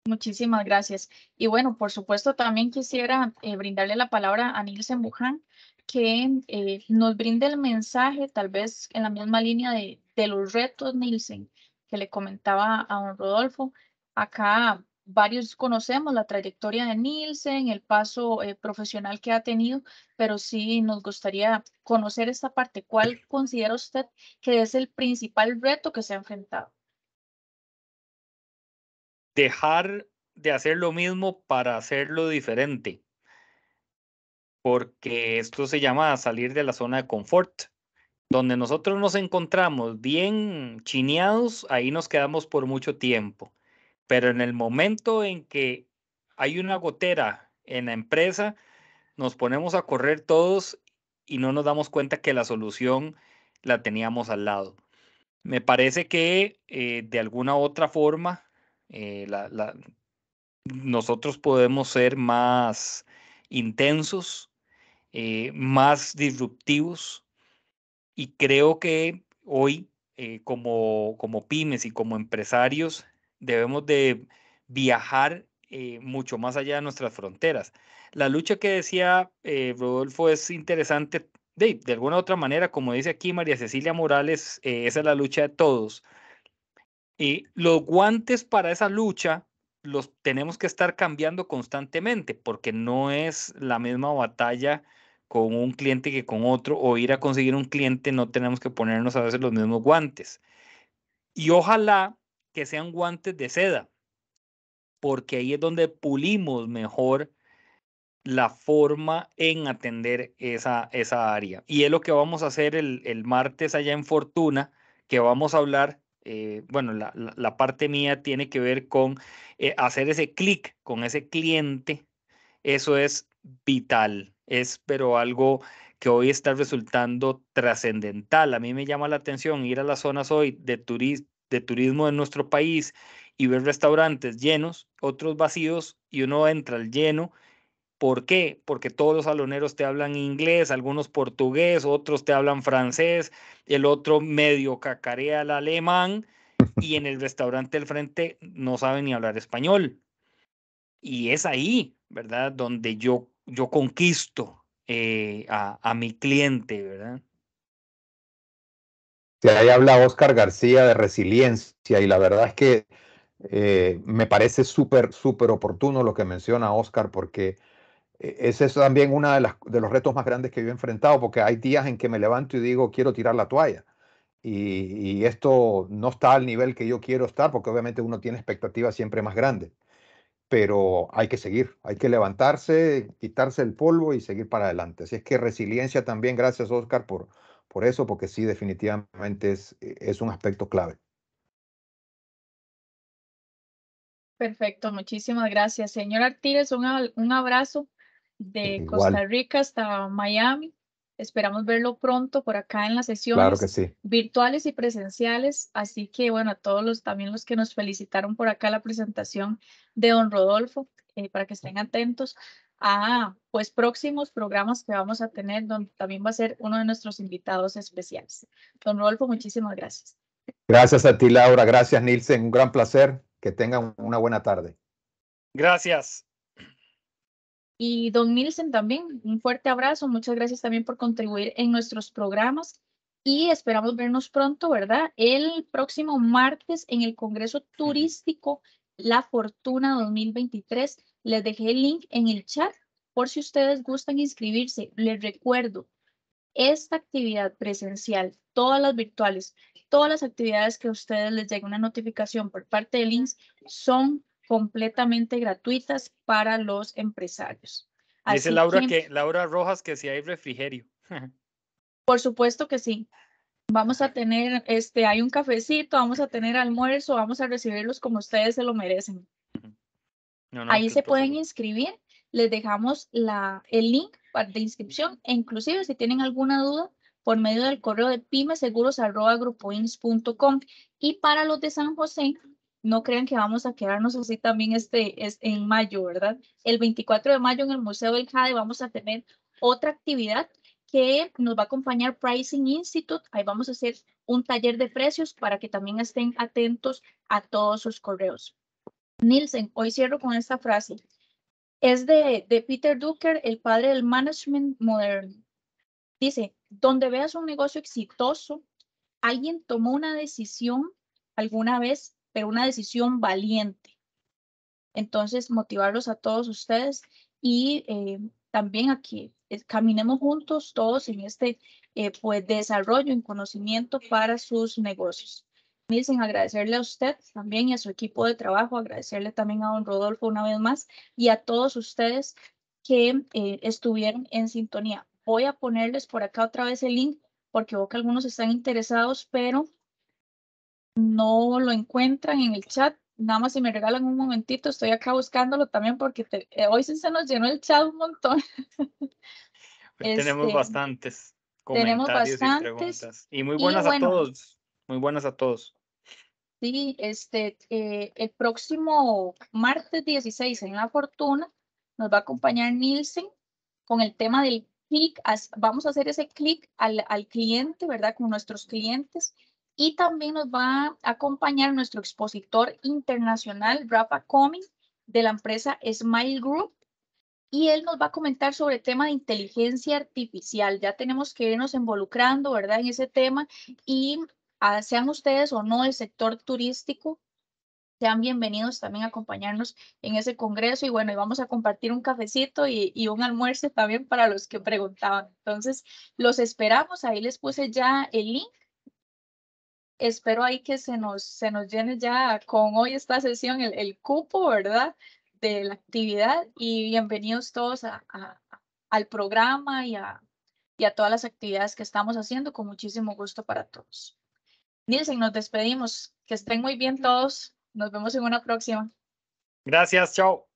Muchísimas gracias. Y bueno, por supuesto, también quisiera eh, brindarle la palabra a Nielsen Buján, que eh, nos brinde el mensaje, tal vez en la misma línea de, de los retos, Nielsen, que le comentaba a don Rodolfo. Acá varios conocemos la trayectoria de Nielsen, el paso eh, profesional que ha tenido, pero sí nos gustaría conocer esta parte. ¿Cuál considera usted que es el principal reto que se ha enfrentado? Dejar de hacer lo mismo para hacerlo diferente, porque esto se llama salir de la zona de confort. Donde nosotros nos encontramos bien chineados, ahí nos quedamos por mucho tiempo pero en el momento en que hay una gotera en la empresa, nos ponemos a correr todos y no nos damos cuenta que la solución la teníamos al lado. Me parece que eh, de alguna otra forma eh, nosotros podemos ser más intensos, eh, más disruptivos y creo que hoy como, como pymes y como empresarios debemos de viajar eh, mucho más allá de nuestras fronteras. La lucha que decía eh, Rodolfo es interesante de, alguna otra manera, como dice aquí María Cecilia Morales, eh, esa es la lucha de todos. Y los guantes para esa lucha los tenemos que estar cambiando constantemente porque no es la misma batalla con un cliente que con otro o ir a conseguir un cliente no tenemos que ponernos a veces los mismos guantes. Y ojalá que sean guantes de seda, porque ahí es donde pulimos mejor la forma en atender esa, esa área. Y es lo que vamos a hacer el, martes allá en Fortuna, que vamos a hablar, eh, bueno, la, parte mía tiene que ver con eh, hacer ese clic con ese cliente. Eso es vital, es pero algo que hoy está resultando trascendental. A mí me llama la atención ir a las zonas hoy de, turismo de turismo en nuestro país y ver restaurantes llenos, otros vacíos y uno entra al lleno. ¿Por qué? Porque todos los saloneros te hablan inglés, algunos portugués, otros te hablan francés, el otro medio cacarea al alemán y en el restaurante del frente no saben ni hablar español. Y es ahí, ¿verdad? Donde yo, yo conquisto eh, a, a mi cliente, ¿verdad? ahí habla Oscar García de resiliencia y la verdad es que eh, me parece súper, súper oportuno lo que menciona Oscar porque e, ese es también uno de, los retos más grandes que yo he enfrentado porque hay días en que me levanto y digo quiero tirar la toalla y, y esto no está al nivel que yo quiero estar porque obviamente uno tiene expectativas siempre más grandes pero hay que seguir, hay que levantarse, quitarse el polvo y seguir para adelante. Así es que resiliencia también, gracias Oscar por, por eso, porque sí, definitivamente es, eh, es un aspecto clave. Perfecto, muchísimas gracias. Señor Artírez, un, abrazo de Costa Rica hasta Miami. Esperamos verlo pronto por acá en las sesiones virtuales y presenciales. Así que bueno, a todos los también los que nos felicitaron por acá la presentación de don Rodolfo, eh, para que estén atentos. Ah, pues próximos programas que vamos a tener, donde también va a ser uno de nuestros invitados especiales. Don Rolfo, muchísimas gracias. Gracias a ti, Laura. Gracias, Nilsen. Un gran placer. Que tengan una buena tarde. Gracias. Y don Nilsen también, un fuerte abrazo. Muchas gracias también por contribuir en nuestros programas y esperamos vernos pronto, ¿verdad? El próximo martes en el Congreso Turístico La Fortuna 2023 les dejé el link en el chat por si ustedes gustan inscribirse. Les recuerdo, esta actividad presencial, todas las virtuales, todas las actividades que a ustedes les llegue una notificación por parte de Links son completamente gratuitas para los empresarios. Dice Laura, que, Laura Rojas que si hay refrigerio. Por supuesto que sí. Vamos a tener, este, hay un cafecito, vamos a tener almuerzo, vamos a recibirlos como ustedes se lo merecen. Ahí pues se pueden inscribir, les dejamos el link de inscripción e inclusive si tienen alguna duda por medio del correo de pimeseguros.grupoins.com y para los de San José, no crean que vamos a quedarnos así también este, es en mayo, ¿verdad? El 24 de mayo en el Museo del Jade vamos a tener otra actividad que nos va a acompañar Pricing Institute. Ahí vamos a hacer un taller de precios para que también estén atentos a todos sus correos. Nielsen, hoy cierro con esta frase. Es de, Peter Ducker, el padre del management moderno. Dice, donde veas un negocio exitoso, alguien tomó una decisión alguna vez, pero una decisión valiente. Entonces, motivarlos a todos ustedes y eh, también aquí eh, caminemos juntos todos en este eh, pues, desarrollo, en conocimiento para sus negocios dicen agradecerle a usted también y a su equipo de trabajo, agradecerle también a don Rodolfo una vez más y a todos ustedes que eh, estuvieron en sintonía. Voy a ponerles por acá otra vez el link porque veo que algunos están interesados, pero no lo encuentran en el chat. Nada más si me regalan un momentito, estoy acá buscándolo también porque eh, hoy se nos llenó el chat un montón. tenemos este, bastantes comentarios tenemos bastantes, y preguntas. Y muy buenas a todos. Muy buenas a todos. Sí, este, eh, el próximo martes 16 en La Fortuna nos va a acompañar Nielsen con el tema del clic. Vamos a hacer ese clic al, al cliente, ¿verdad? Con nuestros clientes. Y también nos va a acompañar nuestro expositor internacional, Rafa Coming, de la empresa Smile Group. Y él nos va a comentar sobre el tema de inteligencia artificial. Ya tenemos que irnos involucrando, ¿verdad? En ese tema. Y sean ustedes o no el sector turístico, sean bienvenidos también a acompañarnos en ese congreso y bueno, y vamos a compartir un cafecito y, un almuerzo también para los que preguntaban. Entonces, los esperamos, ahí les puse ya el link. Espero ahí que se nos, se nos llene ya con hoy esta sesión el, cupo, ¿verdad? De la actividad y bienvenidos todos al programa y y a todas las actividades que estamos haciendo con muchísimo gusto para todos. Nielsen, nos despedimos. Que estén muy bien todos. Nos vemos en una próxima. Gracias, chao.